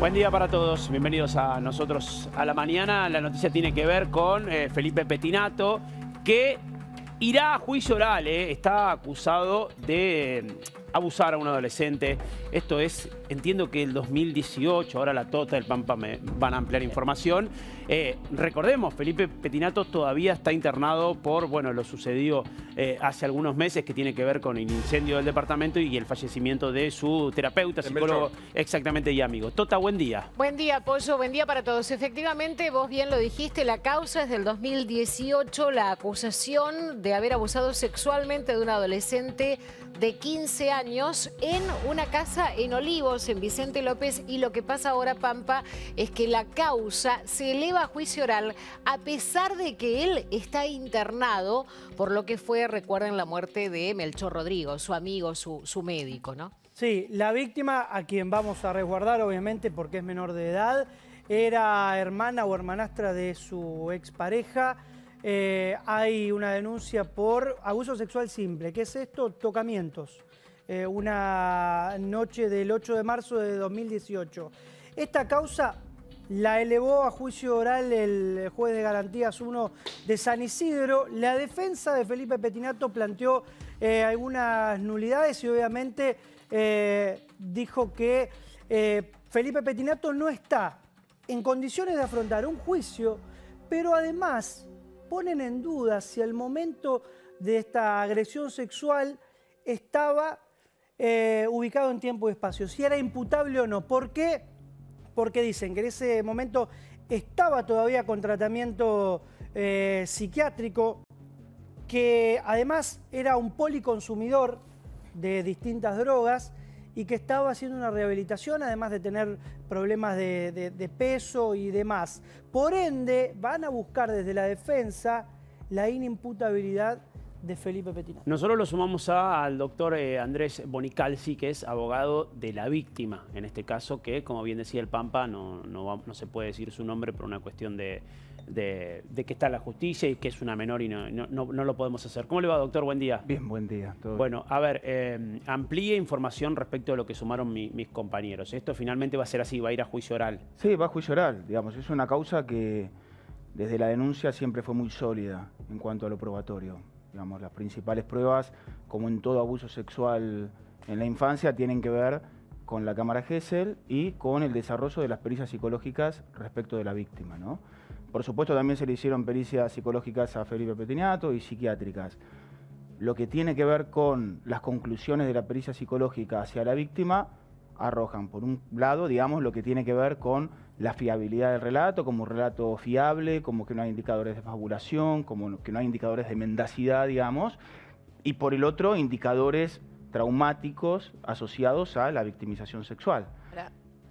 Buen día para todos, bienvenidos a nosotros a la mañana. La noticia tiene que ver con eh, Felipe Petinato, que irá a juicio oral, eh. está acusado de abusar a un adolescente. Esto es, entiendo que el 2018, ahora la Tota, el Pampa me van a ampliar información. Eh, recordemos, Felipe Petinatos todavía está internado por bueno, lo sucedido eh, hace algunos meses que tiene que ver con el incendio del departamento y el fallecimiento de su terapeuta, psicólogo, exactamente, y amigo. Tota, buen día. Buen día, Pollo, buen día para todos. Efectivamente, vos bien lo dijiste, la causa es del 2018, la acusación de haber abusado sexualmente de un adolescente de 15 años en una casa en Olivos, en Vicente López, y lo que pasa ahora, Pampa, es que la causa se eleva a juicio oral a pesar de que él está internado por lo que fue, recuerden, la muerte de Melchor Rodrigo, su amigo, su, médico, ¿no? Sí, la víctima, a quien vamos a resguardar, obviamente, porque es menor de edad, era hermana o hermanastra de su expareja. Eh, hay una denuncia por abuso sexual simple. ¿Qué es esto? Tocamientos. Eh, una noche del 8 de marzo de 2018. Esta causa la elevó a juicio oral el juez de garantías 1 de San Isidro. La defensa de Felipe Petinato planteó eh, algunas nulidades y obviamente eh, dijo que Felipe Petinato no está en condiciones de afrontar un juicio, pero además ponen en duda si al momento de esta agresión sexual estaba eh, ubicado en tiempo y espacio. Si era imputable o no. ¿Por qué? Porque dicen que en ese momento estaba todavía con tratamiento eh, psiquiátrico, que además era un policonsumidor de distintas drogas y que estaba haciendo una rehabilitación, además de tener problemas de, de peso y demás. Por ende, van a buscar desde la defensa la inimputabilidad de Felipe Nosotros lo sumamos al doctor eh, Andrés Bonicalsi, que es abogado de la víctima, en este caso que, como bien decía el Pampa, no, no, se puede decir su nombre por una cuestión de, de, de, que está la justicia y que es una menor y no, no, no, lo podemos hacer. ¿Cómo le va, doctor? Buen día. Bien, buen día. bueno, a ver, eh, amplíe información respecto a lo que sumaron mis compañeros. Esto finalmente va a ser así, va a ir a juicio oral. Sí, va a juicio oral, digamos. Es una causa que desde la denuncia siempre fue muy sólida en cuanto a lo probatorio. Digamos, las principales pruebas, como en todo abuso sexual en la infancia, tienen que ver con la cámara Gesell y con el desarrollo de las pericias psicológicas respecto de la víctima. ¿no? Por supuesto, también se le hicieron pericias psicológicas a Felipe Petiniato y psiquiátricas. Lo que tiene que ver con las conclusiones de la pericia psicológica hacia la víctima arrojan, por un lado, digamos, lo que tiene que ver con la fiabilidad del relato, como un relato fiable, como que no hay indicadores de fabulación, como que no hay indicadores de mendacidad, digamos, y por el otro, indicadores traumáticos asociados a la victimización sexual.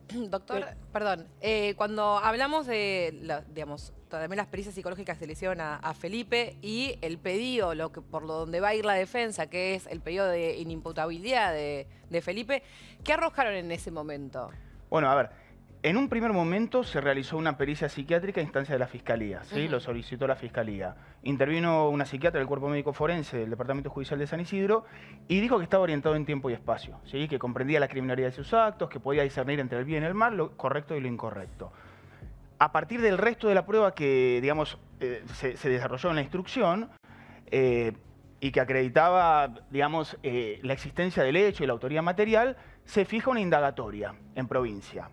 Doctor, perdón, eh, cuando hablamos de, digamos, también las pericias psicológicas que se le hicieron a, Felipe y el pedido, lo que, por lo donde va a ir la defensa, que es el pedido de inimputabilidad de Felipe, ¿qué arrojaron en ese momento? Bueno, a ver, en un primer momento se realizó una pericia psiquiátrica a instancia de la Fiscalía, ¿sí? lo solicitó la Fiscalía. Intervino una psiquiatra del Cuerpo Médico Forense del Departamento Judicial de San Isidro y dijo que estaba orientado en tiempo y espacio, que comprendía la criminalidad de sus actos, que podía discernir entre el bien y el mal, lo correcto y lo incorrecto. A partir del resto de la prueba que digamos, eh, se, desarrolló en la instrucción eh, y que acreditaba digamos, eh, la existencia del hecho y la autoría material, se fija una indagatoria en provincia.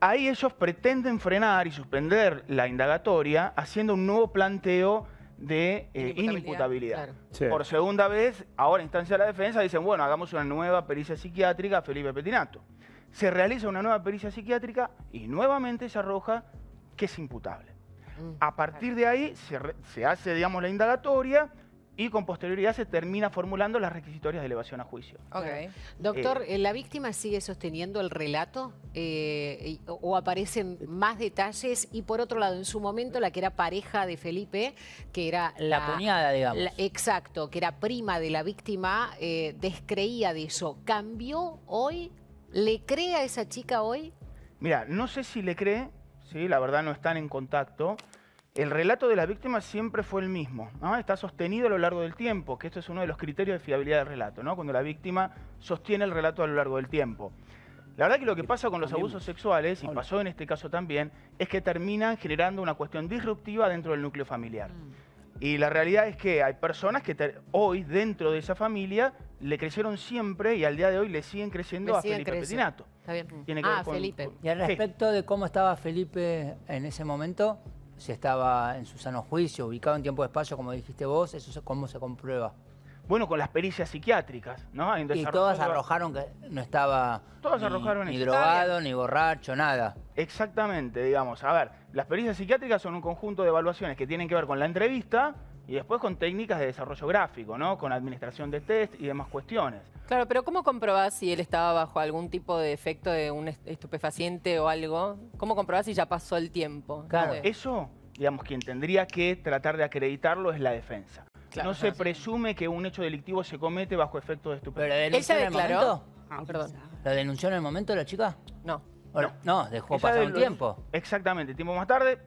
Ahí ellos pretenden frenar y suspender la indagatoria haciendo un nuevo planteo de imputabilidad. Eh, inimputabilidad. Por segunda vez, ahora instancia de la defensa, dicen, bueno, hagamos una nueva pericia psiquiátrica a Felipe Petinato. Se realiza una nueva pericia psiquiátrica y nuevamente se arroja que es imputable. Mm, a partir de ahí se, se hace, digamos, la indagatoria, y con posterioridad se termina formulando las requisitorias de elevación a juicio. Eh, doctor, eh, ¿la víctima sigue sosteniendo el relato eh, o aparecen más detalles? Y por otro lado, en su momento, la que era pareja de Felipe, que era la... cuñada, digamos. exacto, que era prima de la víctima, descreía de eso. ¿Cambió hoy? ¿Le cree a esa chica hoy? Mira, no sé si le cree, ¿sí? la verdad no están en contacto el relato de la víctima siempre fue el mismo, está sostenido a lo largo del tiempo, que esto es uno de los criterios de fiabilidad del relato, ¿no? cuando la víctima sostiene el relato a lo largo del tiempo. La verdad que lo que pasa con los abusos sexuales, y pasó en este caso también, es que terminan generando una cuestión disruptiva dentro del núcleo familiar. Mm. Y la realidad es que hay personas que hoy dentro de esa familia le crecieron siempre y al día de hoy le siguen creciendo a Felipe Está bien. Tiene ah, Felipe. Y al respecto de cómo estaba Felipe en ese momento, si estaba en su sano juicio, ubicado en tiempo-espacio, de como dijiste vos, eso cómo se comprueba. Bueno, con las pericias psiquiátricas, ¿no? Y todas arrojaron que no estaba todas arrojaron ni drogado, ni borracho, nada. Exactamente, digamos. A ver, las pericias psiquiátricas son un conjunto de evaluaciones que tienen que ver con la entrevista, y después con técnicas de desarrollo gráfico, ¿no? Con administración de test y demás cuestiones. Claro, pero ¿cómo comprobás si él estaba bajo algún tipo de efecto de un estupefaciente o algo? ¿Cómo comprobás si ya pasó el tiempo? Claro, eso, digamos, quien tendría que tratar de acreditarlo es la defensa. no se presume que un hecho delictivo se comete bajo efecto de estupefaciente. ¿Pero denunció declaró? Ah, perdón. ¿La denunció en el momento la chica? No. No, dejó pasar un tiempo. Exactamente, tiempo más tarde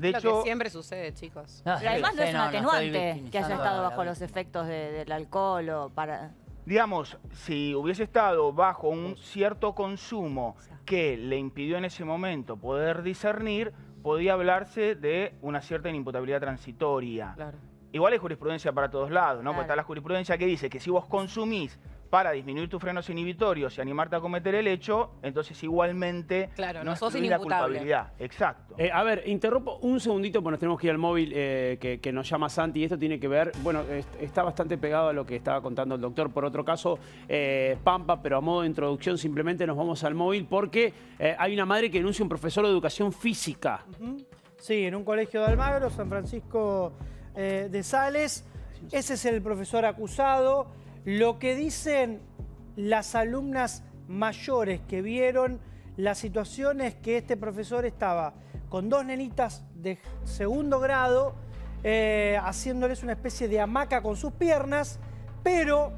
de lo hecho, que siempre sucede, chicos. Ah, además no es un atenuante que haya estado bajo los efectos del alcohol o para... Digamos, si hubiese estado bajo un cierto consumo que le impidió en ese momento poder discernir, podía hablarse de una cierta inimputabilidad transitoria. Igual hay jurisprudencia para todos lados, ¿no? Porque está la jurisprudencia que dice que si vos consumís para disminuir tus frenos inhibitorios y animarte a cometer el hecho, entonces igualmente claro, no, la culpabilidad. Exacto. Eh, a ver, interrumpo un segundito porque nos tenemos que ir al móvil eh, que, nos llama Santi y esto tiene que ver, bueno, está bastante pegado a lo que estaba contando el doctor. Por otro caso, eh, Pampa, pero a modo de introducción simplemente nos vamos al móvil porque hay una madre que denuncia un profesor de educación física. Sí, en un colegio de Almagro, San Francisco de Sales. Ese es el profesor acusado. Lo que dicen las alumnas mayores que vieron la situación es que este profesor estaba con dos nenitas de segundo grado, eh, haciéndoles una especie de hamaca con sus piernas, pero,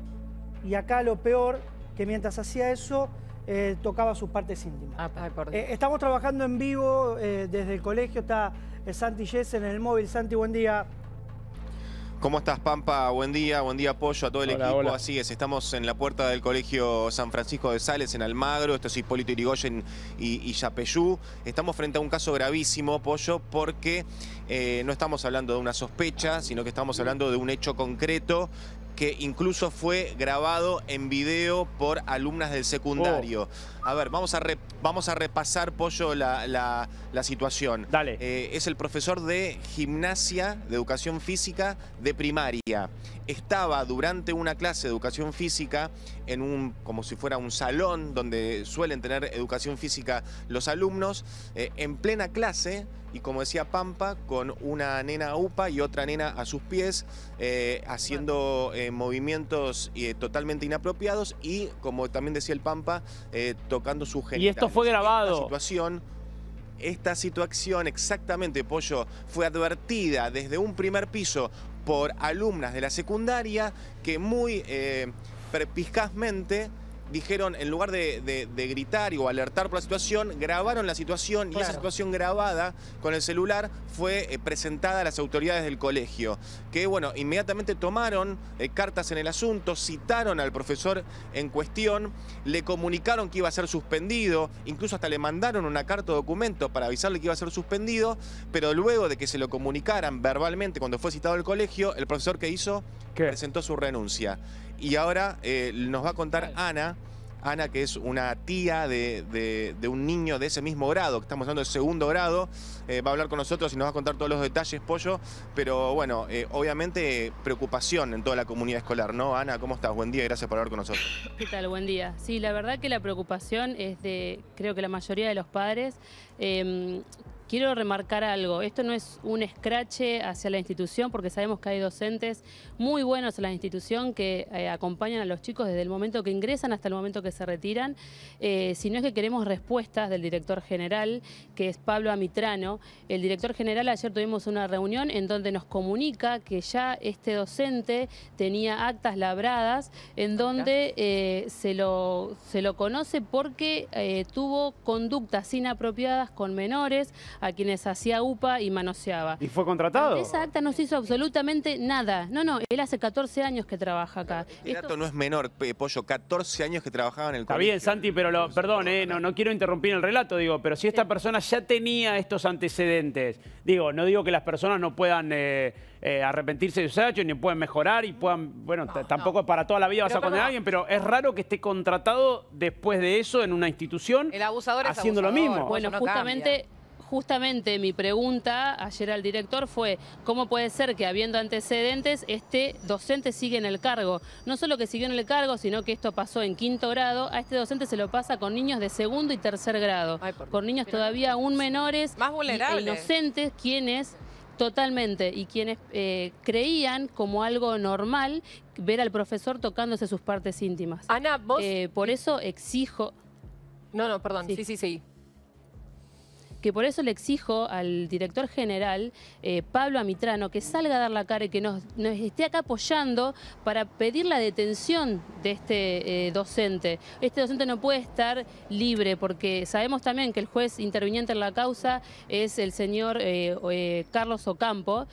y acá lo peor, que mientras hacía eso, eh, tocaba sus partes íntimas. Ah, eh, estamos trabajando en vivo desde el colegio, está Santi Jess en el móvil. Santi, buen día. ¿Cómo estás, Pampa? Buen día, buen día, Pollo, a todo el equipo. Así es, estamos en la puerta del Colegio San Francisco de Sales, en Almagro. Esto es Hipólito Irigoyen y, y Estamos frente a un caso gravísimo, Pollo, porque eh, no estamos hablando de una sospecha, sino que estamos hablando de un hecho concreto que incluso fue grabado en video por alumnas del secundario. Oh. A ver, vamos a, vamos a repasar, Pollo, la, situación. Dale. Eh, es el profesor de gimnasia, de educación física, de primaria. Estaba durante una clase de educación física en un, como si fuera un salón donde suelen tener educación física los alumnos, eh, en plena clase y como decía Pampa, con una nena UPA y otra nena a sus pies, eh, haciendo movimientos totalmente inapropiados y, como también decía el Pampa, tocando su Y esto fue grabado. Esta situación, esta situación exactamente, Pollo, fue advertida desde un primer piso por alumnas de la secundaria que muy eh, dijeron, en lugar de, gritar o alertar por la situación, grabaron la situación y esa situación grabada con el celular fue eh, presentada a las autoridades del colegio, que bueno, inmediatamente tomaron eh, cartas en el asunto, citaron al profesor en cuestión, le comunicaron que iba a ser suspendido, incluso hasta le mandaron una carta o documento para avisarle que iba a ser suspendido, pero luego de que se lo comunicaran verbalmente cuando fue citado al colegio, el profesor que hizo presentó su renuncia. Y ahora eh, nos va a contar Ana, Ana que es una tía de, un niño de ese mismo grado, que estamos hablando el segundo grado, eh, va a hablar con nosotros y nos va a contar todos los detalles, Pollo, pero bueno, eh, obviamente preocupación en toda la comunidad escolar, ¿no? Ana, ¿cómo estás? Buen día, gracias por hablar con nosotros. ¿Qué tal? Buen día. Sí, la verdad que la preocupación es de, creo que la mayoría de los padres, em, Quiero remarcar algo, esto no es un escrache hacia la institución porque sabemos que hay docentes muy buenos en la institución que eh, acompañan a los chicos desde el momento que ingresan hasta el momento que se retiran, eh, sino es que queremos respuestas del director general, que es Pablo Amitrano. El director general ayer tuvimos una reunión en donde nos comunica que ya este docente tenía actas labradas en donde eh, se, lo, se lo conoce porque tuvo conductas inapropiadas con menores, a quienes hacía UPA y manoseaba. ¿Y fue contratado? esa acta no se hizo absolutamente nada. No, no, él hace 14 años que trabaja acá. El dato no es menor, Pollo, 14 años que trabajaba en el Está bien, Santi, pero lo, perdón, eh, no, no quiero interrumpir el relato, digo, pero si esta persona ya tenía estos antecedentes, digo, no digo que las personas no puedan... Eh, eh, arrepentirse de sus hechos, ni pueden mejorar y puedan, bueno, tampoco para toda la vida vas a condenar a alguien, pero es raro que esté contratado después de eso en una institución el abusador haciendo lo mismo. Bueno, justamente justamente mi pregunta ayer al director fue, ¿cómo puede ser que habiendo antecedentes este docente sigue en el cargo? No solo que siguió en el cargo, sino que esto pasó en quinto grado, a este docente se lo pasa con niños de segundo y tercer grado, con niños todavía aún menores, más vulnerables. inocentes, quienes Totalmente, y quienes eh, creían como algo normal ver al profesor tocándose sus partes íntimas. Ana, vos... Eh, por eso exijo... No, no, perdón, sí, sí. sí que por eso le exijo al director general, eh, Pablo Amitrano, que salga a dar la cara y que nos, esté acá apoyando para pedir la detención de este eh, docente. Este docente no puede estar libre porque sabemos también que el juez interviniente en la causa es el señor eh, Carlos Ocampo,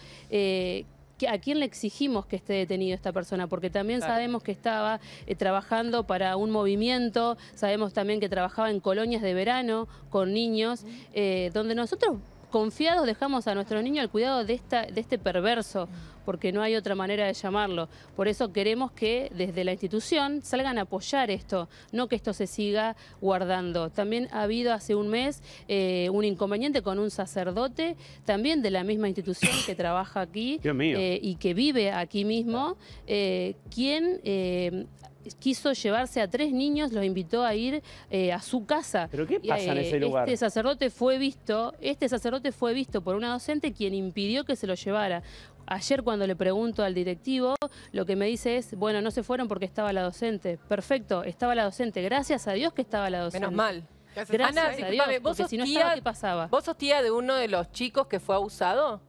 ¿a quién le exigimos que esté detenido esta persona? Porque también sabemos que estaba eh, trabajando para un movimiento, sabemos también que trabajaba en colonias de verano con niños, eh, donde nosotros confiados dejamos a nuestro niño al cuidado de, esta, de este perverso porque no hay otra manera de llamarlo. Por eso queremos que desde la institución salgan a apoyar esto, no que esto se siga guardando. También ha habido hace un mes eh, un inconveniente con un sacerdote, también de la misma institución que trabaja aquí eh, y que vive aquí mismo, eh, quien quiso llevarse a tres niños, los invitó a ir a su casa. ¿Pero qué pasa en ese lugar? Este sacerdote fue visto, este sacerdote fue visto por una docente quien impidió que se lo llevara. Ayer cuando le pregunto al directivo, lo que me dice es, bueno, no se fueron porque estaba la docente. Perfecto, estaba la docente. Gracias a Dios que estaba la docente. Menos mal. Gracias a Dios, porque vos sos si no tía, ¿qué pasaba? ¿Vos sos tía de uno de los chicos que fue abusado?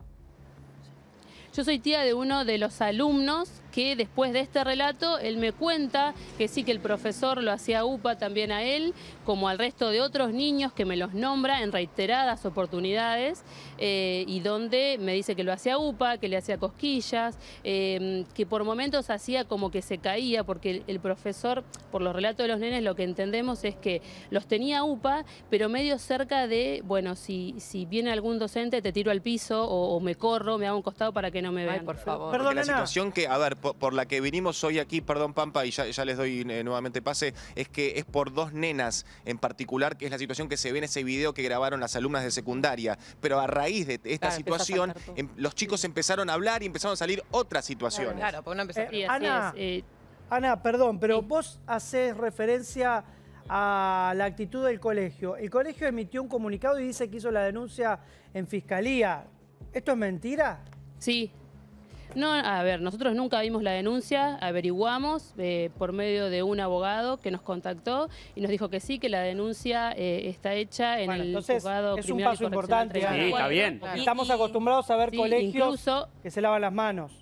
Yo soy tía de uno de los alumnos que después de este relato él me cuenta que sí que el profesor lo hacía UPA también a él, como al resto de otros niños que me los nombra en reiteradas oportunidades eh, y donde me dice que lo hacía UPA, que le hacía cosquillas, em, que por momentos hacía como que se caía porque el, profesor, por los relatos de los nenes, lo que entendemos es que los tenía UPA, pero medio cerca de, bueno, si, si viene algún docente te tiro al piso o, me corro, me hago un costado para que no me vean. por favor. Perdón, la situación que, a ver, por, la que vinimos hoy aquí, perdón Pampa, y ya, les doy eh, nuevamente pase, es que es por dos nenas en particular, que es la situación que se ve en ese video que grabaron las alumnas de secundaria. Pero a raíz de esta situación, em, los chicos empezaron a hablar y empezaron a salir otras situaciones. Claro, claro pues Ana, eh. Ana, perdón, pero vos haces referencia a la actitud del colegio. El colegio emitió un comunicado y dice que hizo la denuncia en fiscalía. ¿Esto es mentira? Sí, no, a ver, nosotros nunca vimos la denuncia, averiguamos eh, por medio de un abogado que nos contactó y nos dijo que sí, que la denuncia eh, está hecha en el juzgado es un paso importante. Sí, está bien. Estamos acostumbrados a ver colegios que se lavan las manos.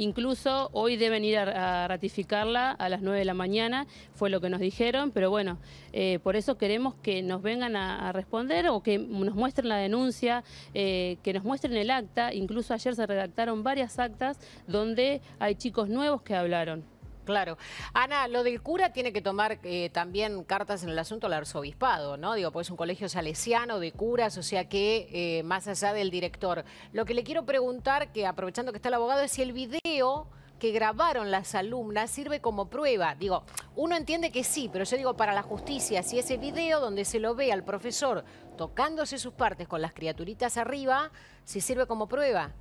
Incluso hoy deben ir a, ratificarla a las 9 de la mañana, fue lo que nos dijeron, pero bueno, eh, por eso queremos que nos vengan a, responder o que nos muestren la denuncia, eh, que nos muestren el acta. Incluso ayer se redactaron varias actas donde hay chicos nuevos que hablaron claro. Ana, lo del cura tiene que tomar eh, también cartas en el asunto al arzobispado, ¿no? Digo, pues es un colegio salesiano de curas, o sea que eh, más allá del director. Lo que le quiero preguntar, que aprovechando que está el abogado, es si el video que grabaron las alumnas sirve como prueba. Digo, uno entiende que sí, pero yo digo para la justicia, si ese video donde se lo ve al profesor tocándose sus partes con las criaturitas arriba, si sirve como prueba.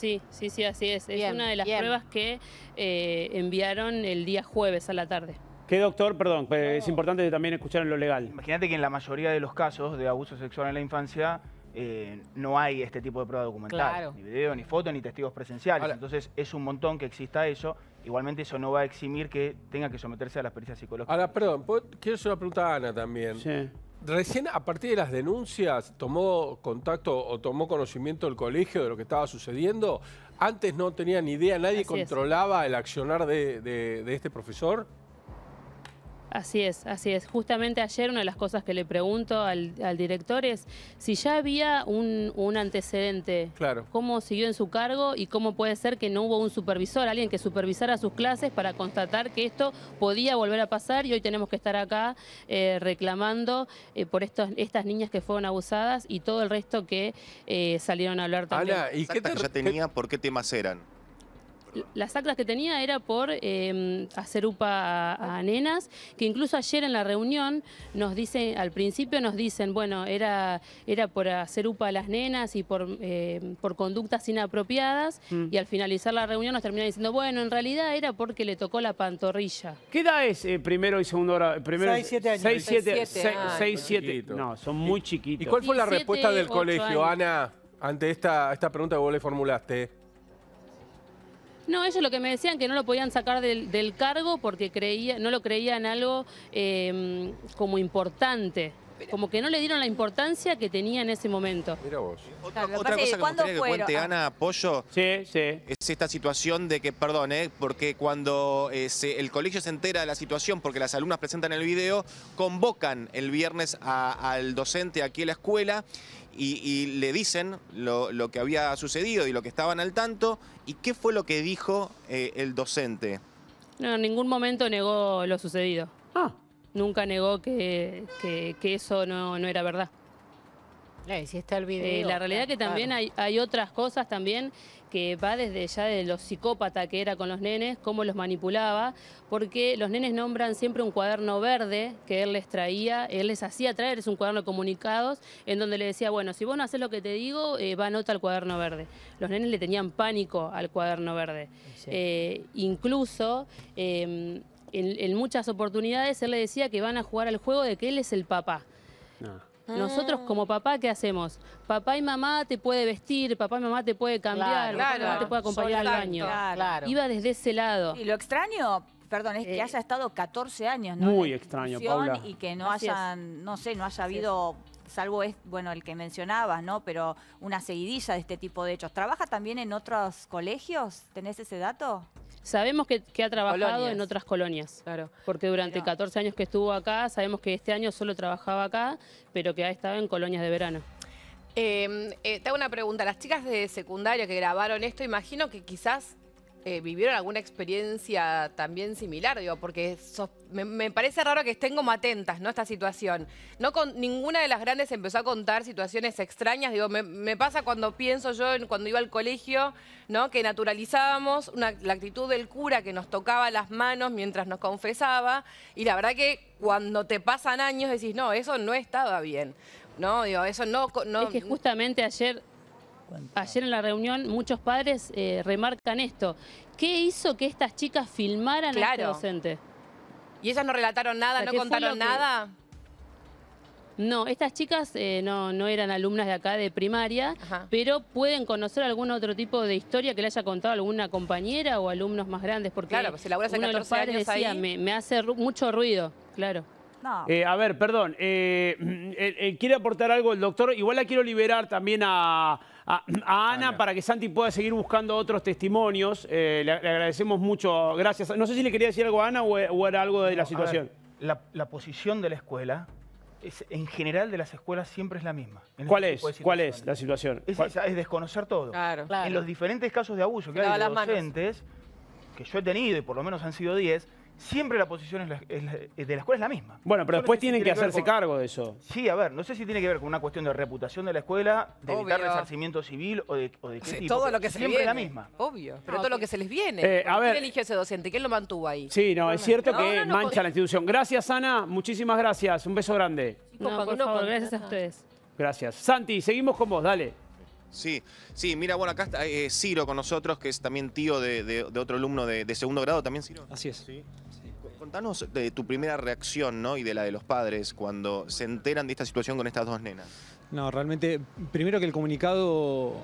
Sí, sí, sí, así es. es una de las pruebas que eh, enviaron el día jueves a la tarde. ¿Qué doctor? Perdón, pues, es importante también escuchar en lo legal. Imagínate que en la mayoría de los casos de abuso sexual en la infancia eh, no hay este tipo de prueba documental. Ni video, ni foto, ni testigos presenciales. Entonces es un montón que exista eso. Igualmente eso no va a eximir que tenga que someterse a las pericias psicológicas. Ahora, perdón, quiero hacer una pregunta a Ana también. Sí. Recién a partir de las denuncias tomó contacto o tomó conocimiento el colegio de lo que estaba sucediendo. Antes no tenía ni idea, nadie controlaba el accionar de este profesor. Así es, así es. Justamente ayer una de las cosas que le pregunto al, director es si ya había un, antecedente. Claro. ¿Cómo siguió en su cargo y cómo puede ser que no hubo un supervisor, alguien que supervisara sus clases para constatar que esto podía volver a pasar y hoy tenemos que estar acá eh, reclamando eh, por estas niñas que fueron abusadas y todo el resto que eh, salieron a hablar también. ¿y qué ya tenía por qué temas eran? las actas que tenía era por em, hacer UPA a, nenas, que incluso ayer en la reunión nos dicen, al principio nos dicen, bueno, era, era por hacer UPA a las nenas y por, em, por conductas inapropiadas, mm. y al finalizar la reunión nos terminan diciendo, bueno, en realidad era porque le tocó la pantorrilla. ¿Qué edad es eh, primero y segundo hora? 6, 7 años. 6, 7, no, son muy chiquitos. ¿Y cuál fue la respuesta del colegio, Ana, ante esta, esta pregunta que vos le formulaste? No, ellos lo que me decían que no lo podían sacar del, cargo porque creía, no lo creían algo em, como importante como que no le dieron la importancia que tenía en ese momento. Mira vos. Otra, cosa que me gustaría que cuente ah. Ana Apoyo sí, sí. es esta situación de que, perdón, eh, porque cuando eh, el colegio se entera de la situación porque las alumnas presentan el video, convocan el viernes al docente aquí en la escuela y, le dicen lo, que había sucedido y lo que estaban al tanto. ¿Y qué fue lo que dijo eh, el docente? No, en ningún momento negó lo sucedido. Ah nunca negó que, eso no, era verdad. Eh, si está el eh, video. la realidad es que también hay, otras cosas también que va desde ya de los psicópata que era con los nenes, cómo los manipulaba, porque los nenes nombran siempre un cuaderno verde que él les traía, él les hacía traer, es un cuaderno de comunicados, en donde le decía, bueno, si vos no haces lo que te digo, eh, va nota al cuaderno verde. Los nenes le tenían pánico al cuaderno verde. incluso em, en, muchas oportunidades él le decía que van a jugar al juego de que él es el papá. Ah. Nosotros como papá, ¿qué hacemos? Papá y mamá te puede vestir, papá y mamá te puede cambiar, te puede acompañar al baño. Iba desde ese lado. Y lo extraño, perdón, es que eh, haya estado 14 años, ¿no? Muy extraño, Y que no hayan, no sé, no haya habido... salvo bueno el que mencionabas, ¿no? Pero una seguidilla de este tipo de hechos. ¿Trabaja también en otros colegios? ¿Tenés ese dato? Sabemos que, ha trabajado en otras colonias, claro. porque durante 14 años que estuvo acá, sabemos que este año solo trabajaba acá, pero que ha estado en colonias de verano. Em, eh, te hago una pregunta, las chicas de secundaria que grabaron esto, imagino que quizás eh, vivieron alguna experiencia también similar, digo, porque me, parece raro que estén como atentas, ¿no? Esta situación. No con ninguna de las grandes empezó a contar situaciones extrañas, digo, me, pasa cuando pienso yo en, cuando iba al colegio, ¿no? Que naturalizábamos la actitud del cura que nos tocaba las manos mientras nos confesaba, y la verdad que cuando te pasan años decís, no, eso no estaba bien. No, digo, eso no... Es que justamente ayer ayer en la reunión muchos padres eh, remarcan esto. ¿Qué hizo que estas chicas filmaran al a este docente? ¿Y ellas no relataron nada, no contaron nada? No, estas chicas eh, no, no eran alumnas de acá de primaria, pero pueden conocer algún otro tipo de historia que le haya contado alguna compañera o alumnos más grandes, porque claro, pues si uno 14 de los padres años decía, me, hace mucho ruido, claro. Eh, a ver, perdón. Eh, eh, quiere aportar algo el doctor. Igual la quiero liberar también a, Ana para que Santi pueda seguir buscando otros testimonios. Le, agradecemos mucho. Gracias. No sé si le quería decir algo a Ana o, era algo de la situación. la, posición de la escuela en general de las escuelas siempre es la misma. Este ¿Cuál es? ¿Cuál es la situación? Es, desconocer todo. En los diferentes casos de abuso que hay de docentes, que yo he tenido, y por lo menos han sido 10, siempre la posición es eh, de la escuela es la misma. Bueno, pero después tienen que, hacerse cargo de eso. Sí, a ver, no sé si tiene que ver con una cuestión de reputación de la escuela, de evitar resarcimiento civil o de, qué Todo lo que se siempre viene. la misma. Obvio, pero todo lo que se les viene. Eh, a ¿Quién eligió ese docente? ¿Quién lo mantuvo ahí? Sí, no, es cierto que mancha la institución. Gracias, Ana. Muchísimas gracias. Un beso grande. No, por favor, gracias a ustedes. Gracias. Santi, seguimos con vos, dale. Sí, sí, mira, bueno, acá está eh, Ciro con nosotros, que es también tío de, otro alumno de, segundo grado, ¿también Ciro? Así es. Contanos de tu primera reacción y de la de los padres cuando se enteran de esta situación con estas dos nenas. No, realmente, primero que el comunicado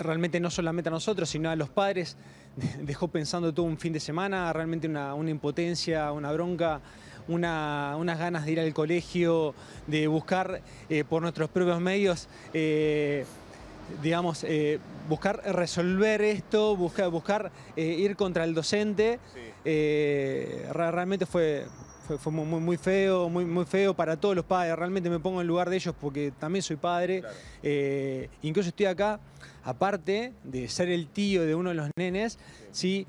realmente no solamente a nosotros, sino a los padres, dejó pensando todo un fin de semana, realmente una, impotencia, una bronca, unas ganas de ir al colegio, de buscar eh, por nuestros propios medios. Eh, digamos, eh, buscar resolver esto, buscar, buscar eh, ir contra el docente, eh, realmente fue, fue, muy, muy feo, muy, muy feo para todos los padres. Realmente me pongo en lugar de ellos porque también soy padre. incluso estoy acá, aparte de ser el tío de uno de los nenes, sí.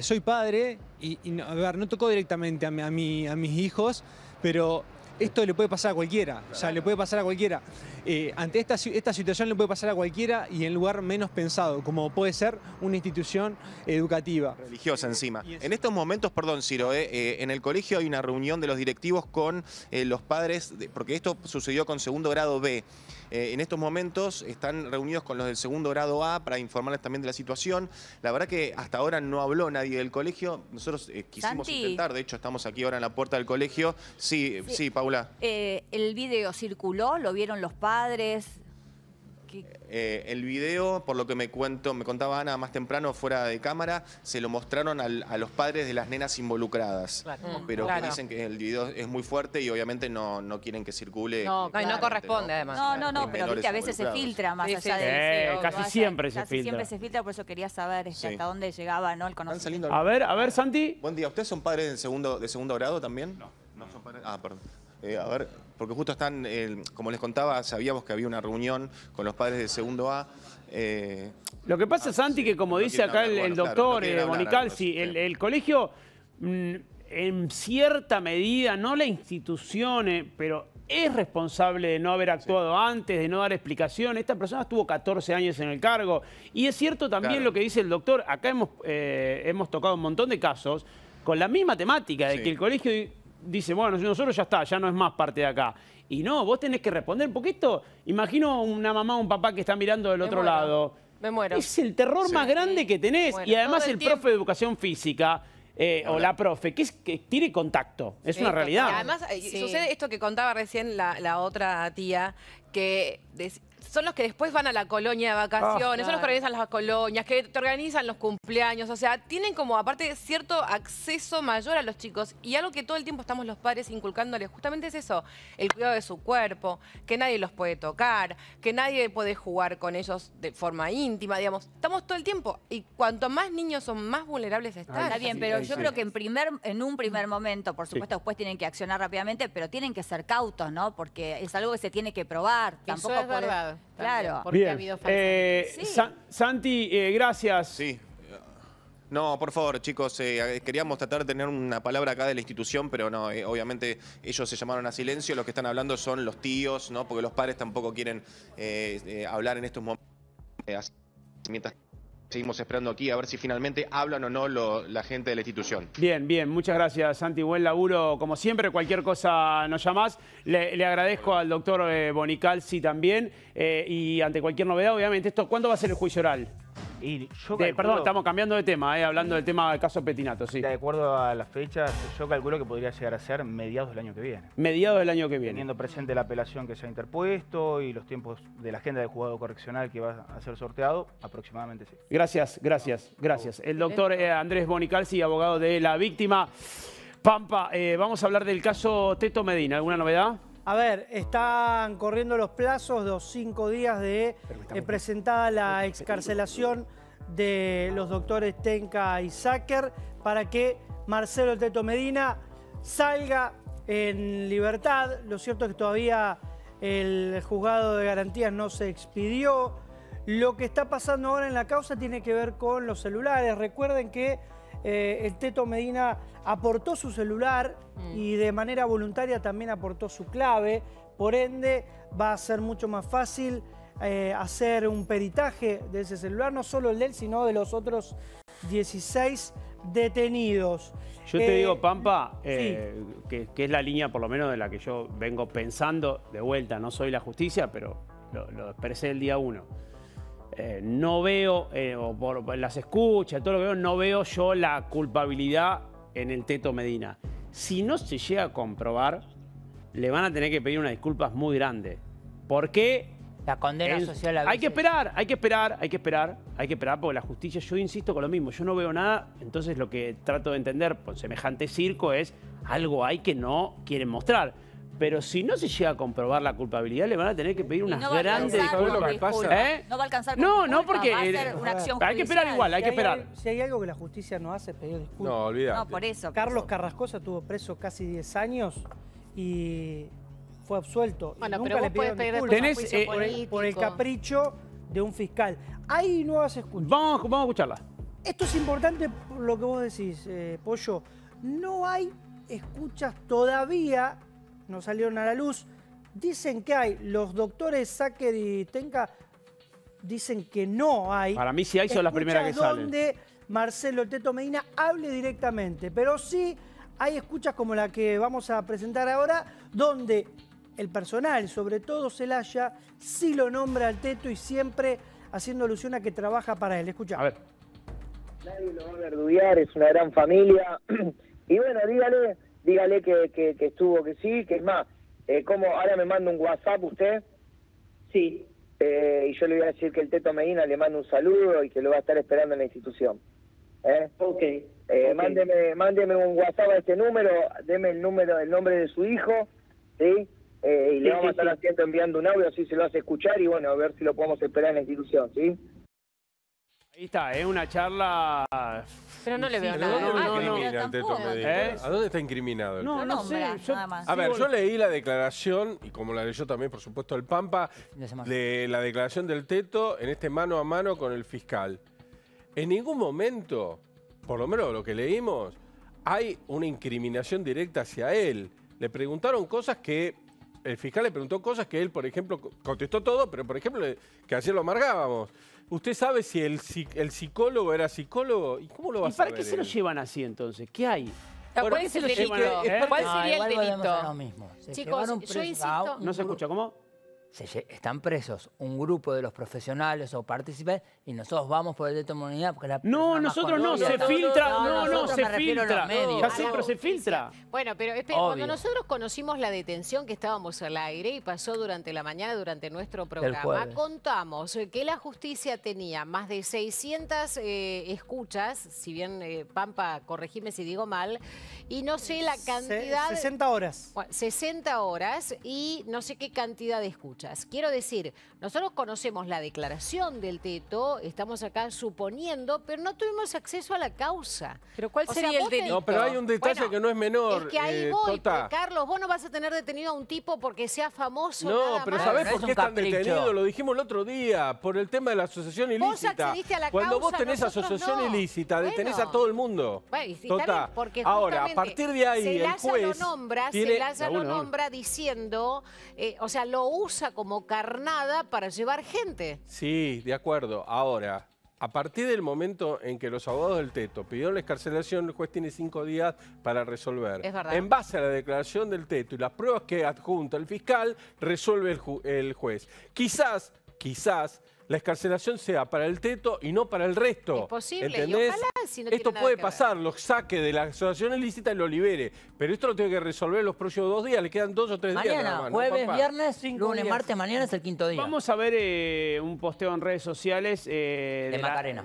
soy padre y, ver, no tocó directamente a mis hijos, pero esto le puede pasar a cualquiera, o sea, le puede pasar a cualquiera. Eh, ante esta, esta situación le puede pasar a cualquiera y en lugar menos pensado, como puede ser una institución educativa. Religiosa encima. En estos momentos, perdón Ciro, eh, eh, en el colegio hay una reunión de los directivos con los padres, porque esto sucedió con segundo grado B. Eh, en estos momentos están reunidos con los del segundo grado A para informarles también de la situación. La verdad que hasta ahora no habló nadie del colegio. Nosotros eh, quisimos intentar, de hecho estamos aquí ahora en la puerta del colegio. Sí, sí, Paula. Eh, el video circuló, lo vieron los padres, eh, el video, por lo que me cuento, me contaba Ana más temprano fuera de cámara, se lo mostraron a los padres de las nenas involucradas. Mm, pero dicen que el video es muy fuerte y obviamente no, no quieren que circule. No, este no corresponde además. No, no, no, pero a veces se filtra más allá de eso. Eh, casi oh, siempre se casi siempre se filtra, por eso quería saber este, hasta dónde llegaba ¿no? el conocimiento. A ver, a ver, Santi. Buen día, ¿ustedes son padres de segundo, de segundo grado también? No. no son padres. Ah, perdón. Eh, a ver, porque justo están, como les contaba, sabíamos que había una reunión con los padres de segundo A. Eh, lo que pasa, ah, Santi, que como dice acá el, doctor Monical, eh, pues, el, colegio mm, en cierta medida, no la institución, pero es responsable de no haber actuado antes, de no dar explicación. Esta persona estuvo 14 años en el cargo. Y es cierto también lo que dice el doctor, acá hemos, hemos tocado un montón de casos con la misma temática, de que el colegio dice, bueno, nosotros ya está, ya no es más parte de acá. Y no, vos tenés que responder, porque esto, imagino una mamá o un papá que está mirando del otro lado. Me muero. Es el terror más grande que tenés. y además el, profe de educación física. Eh, o la profe, que, es, que tiene contacto, es una realidad. Además, eh, sucede esto que contaba recién la otra tía, que son los que después van a la colonia de ah, vacaciones, son los que organizan las colonias, que te organizan los cumpleaños, o sea, tienen como aparte cierto acceso mayor a los chicos y algo que todo el tiempo estamos los padres inculcándoles justamente es eso, el cuidado de su cuerpo, que nadie los puede tocar, que nadie puede jugar con ellos de forma íntima, digamos, estamos todo el tiempo y cuanto más niños son más vulnerables están. Está bien, pero yo creo que en primer en un primer mm. momento, por supuesto, después tienen que accionar rápidamente, pero tienen que ser cautos, ¿no? Porque es algo que se tiene que probar, tampoco es Claro. Porque ha habido eh, Santi, eh, gracias. Sí. No, por favor, chicos, eh, queríamos tratar de tener una palabra acá de la institución, pero no, eh, obviamente ellos se llamaron a silencio, los que están hablando son los tíos, ¿no? Porque los padres tampoco quieren hablar en estos momentos seguimos esperando aquí a ver si finalmente hablan o no la gente de la institución. Bien, bien, muchas gracias Santi, buen laburo. Como siempre, cualquier cosa nos llamás. Le, agradezco al doctor eh, Bonical, Bonicalsi también eh, y ante cualquier novedad, obviamente, esto, ¿cuándo va a ser el juicio oral? perdón, estamos cambiando de tema, eh, hablando del tema del caso Petinato, sí. De acuerdo a las fechas, yo calculo que podría llegar a ser mediados del año que viene. Mediados del año que viene. Teniendo presente la apelación que se ha interpuesto y los tiempos de la agenda de juzgado correccional que va a ser sorteado, aproximadamente sí. Gracias, gracias, gracias. El doctor eh, Andrés Bonicalzi, abogado de la víctima. Pampa, eh, vamos a hablar del caso Teto Medina. ¿Alguna novedad? A ver, están corriendo los plazos, los cinco días de eh, presentada la excarcelación de los doctores Tenca y Sacker para que Marcelo Teto Medina salga en libertad. Lo cierto es que todavía el juzgado de garantías no se expidió. Lo que está pasando ahora en la causa tiene que ver con los celulares. Recuerden que eh, el Teto Medina aportó su celular mm. y de manera voluntaria también aportó su clave. Por ende, va a ser mucho más fácil eh, hacer un peritaje de ese celular, no solo el de él, sino de los otros 16 detenidos. Yo te eh, digo, Pampa, que, es la línea por lo menos de la que yo vengo pensando de vuelta, no soy la justicia, pero lo, lo expresé el día uno. Eh, no veo, eh, o por, las escuchas, todo lo que veo, no veo yo la culpabilidad en el Teto Medina. Si no se llega a comprobar, le van a tener que pedir unas disculpas muy grandes. Porque La condena social a Hay que esperar, hay que esperar, hay que esperar, hay que esperar, porque la justicia, yo insisto con lo mismo, yo no veo nada, entonces lo que trato de entender por semejante circo es algo hay que no quieren mostrar pero si no se llega a comprobar la culpabilidad, le van a tener que pedir unas grandes... disculpas. ¿Eh? No va a alcanzar No, no, porque... una acción hay que esperar igual, hay que esperar. si hay algo que la justicia no hace pedir disculpas. No, olvídate. No, por eso. Carlos Carrascosa estuvo preso casi 10 años y fue absuelto. Bueno, nunca pero le puedes pedir disculpas. Eh, por, el, por, el, capricho de un fiscal. Hay nuevas escuchas. Vamos, vamos a escucharla. Esto es importante por lo que vos decís, eh, Pollo. No hay escuchas todavía no salieron a la luz. Dicen que hay, los doctores saque y Tenka dicen que no hay. Para mí sí hay, son las primeras que salen. donde Marcelo Teto Medina hable directamente, pero sí hay escuchas como la que vamos a presentar ahora, donde el personal, sobre todo Celaya, sí lo nombra al Teto y siempre haciendo alusión a que trabaja para él. Escucha. A ver. Nadie lo va a es una gran familia. Y bueno, dígale dígale que, que, estuvo, que sí, que es más, eh, ¿cómo? Ahora me manda un WhatsApp usted. Sí. Eh, y yo le voy a decir que el Teto Medina le manda un saludo y que lo va a estar esperando en la institución. ¿eh? Eh, ok. Mándeme, mándeme un WhatsApp a este número, deme el número, el nombre de su hijo, ¿sí? y le vamos a estar haciendo, enviando un audio, así se lo hace escuchar y bueno, a ver si lo podemos esperar en la institución, ¿sí? Ahí está, es ¿eh? una charla... Pero no le veo nada. Ah, no, este ¿Eh? ¿A dónde está incriminado? No, no sé. nada más. A ver, yo leí la declaración, y como la leyó también, por supuesto, el Pampa, de la declaración del Teto en este mano a mano con el fiscal. En ningún momento, por lo menos lo que leímos, hay una incriminación directa hacia él. Le preguntaron cosas que el fiscal le preguntó cosas que él, por ejemplo, contestó todo, pero por ejemplo, que así lo amargábamos. ¿Usted sabe si el, el psicólogo era psicólogo? ¿Y cómo lo va a hacer? ¿Y para qué se lo llevan así entonces? ¿Qué hay? Ah, ¿Cuál, ¿Eh? ¿Cuál sería el delito? Lo mismo. Se Chicos, yo insisto... Ah, no se escucha, ¿cómo? están presos un grupo de los profesionales o participantes y nosotros vamos por el de porque No, nosotros no, se filtra, no, no, se filtra. Casi siempre se filtra. Bueno, pero espera, cuando nosotros conocimos la detención que estábamos al aire y pasó durante la mañana, durante nuestro programa, contamos que la justicia tenía más de 600 eh, escuchas, si bien, eh, Pampa, corregime si digo mal, y no sé la cantidad... 60 horas. 60 horas y no sé qué cantidad de escuchas. Quiero decir, nosotros conocemos la declaración del Teto, estamos acá suponiendo, pero no tuvimos acceso a la causa. ¿Pero cuál sería el delito? pero hay un detalle que no es menor. Es ahí eh, Carlos, vos no vas a tener detenido a un tipo porque sea famoso No, pero ¿sabés por qué están detenidos? Lo dijimos el otro día, por el tema de la asociación ilícita. Cuando vos tenés asociación ilícita, detenés a todo el mundo. Bueno, Total. Porque Ahora, a partir de ahí, el juez... nombra, nombra diciendo, eh, o sea, lo usa como carnada para llevar gente. Sí, de acuerdo. Ahora, a partir del momento en que los abogados del Teto pidieron la escarcelación, el juez tiene cinco días para resolver. Es verdad. En base a la declaración del Teto y las pruebas que adjunta el fiscal, resuelve el juez. Quizás, quizás, la escarcelación sea para el teto y no para el resto. Es posible, Y ojalá, no Esto puede pasar, lo saque de la asociación ilícita y lo libere. Pero esto lo tiene que resolver los próximos dos días, le quedan dos o tres días. Mañana, jueves, viernes, Cinco lunes, martes, mañana es el quinto día. Vamos a ver eh, un posteo en redes sociales. Eh, de, Macarena.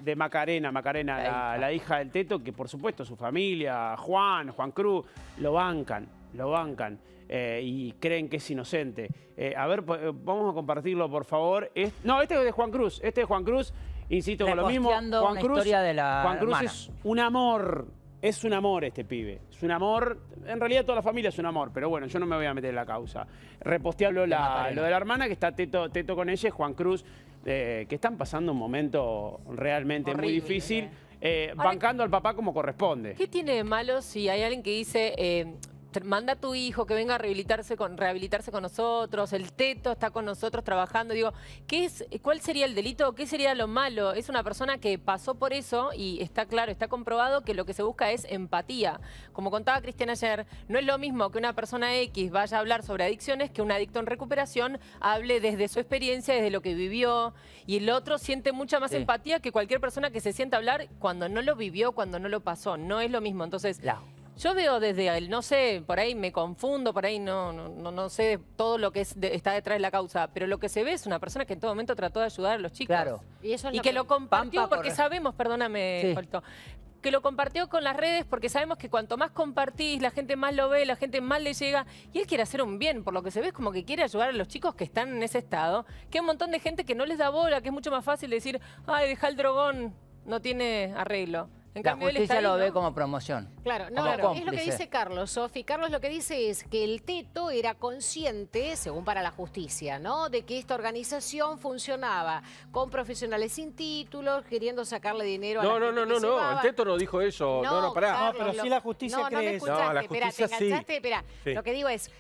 Macarena, la, hija. la hija del teto, que por supuesto su familia, Juan, Juan Cruz, lo bancan, lo bancan. Eh, y creen que es inocente. Eh, a ver, eh, vamos a compartirlo, por favor. no, este es de Juan Cruz, este es de Juan Cruz, insisto con lo mismo. Juan Cruz, historia de la Juan Cruz es un amor, es un amor este pibe, es un amor, en realidad toda la familia es un amor, pero bueno, yo no me voy a meter en la causa. Repostearlo la, lo de la hermana, que está teto, teto con ella, Juan Cruz, que están pasando un momento realmente muy difícil. bancando al papá como corresponde. ¿Qué tiene de malo si hay alguien que dice, manda a tu hijo que venga a rehabilitarse con, rehabilitarse con nosotros, el teto está con nosotros trabajando. Digo, ¿qué es, ¿cuál sería el delito? ¿Qué sería lo malo? Es una persona que pasó por eso y está claro, está comprobado que lo que se busca es empatía. Como contaba Cristian ayer, no es lo mismo que una persona X vaya a hablar sobre adicciones que un adicto en recuperación hable desde su experiencia, desde lo que vivió. Y el otro siente mucha más empatía que cualquier persona que se sienta a hablar cuando no lo vivió, cuando no lo pasó. No es lo mismo. Entonces... Yo veo desde él, no sé, por ahí me confundo, por ahí no, no, sé todo lo que está detrás de la causa, pero lo que se ve es una persona que en todo momento trató de ayudar a los chicos. Claro. Y, eso que, lo compartió porque sabemos, perdóname, que lo compartió con las redes porque sabemos que cuanto más compartís, la gente más lo ve, la gente más le llega. Y él quiere hacer un bien, por lo que se ve es como que quiere ayudar a los chicos que están en ese estado, que hay un montón de gente que no les da bola, que es mucho más fácil decir, ay, deja el drogón, no tiene arreglo. En la justicia lo ve como promoción. Claro, no, es lo que dice Carlos, Sofi. Carlos lo que dice es que el Teto era consciente, según para la justicia, ¿no? De que esta organización funcionaba con profesionales sin títulos, queriendo sacarle dinero no, a la No, no, no, no, el Teto no dijo eso. No, no, pará. no, pero sí la justicia no, cree No, la justicia espera, te enganchaste, Lo que digo es,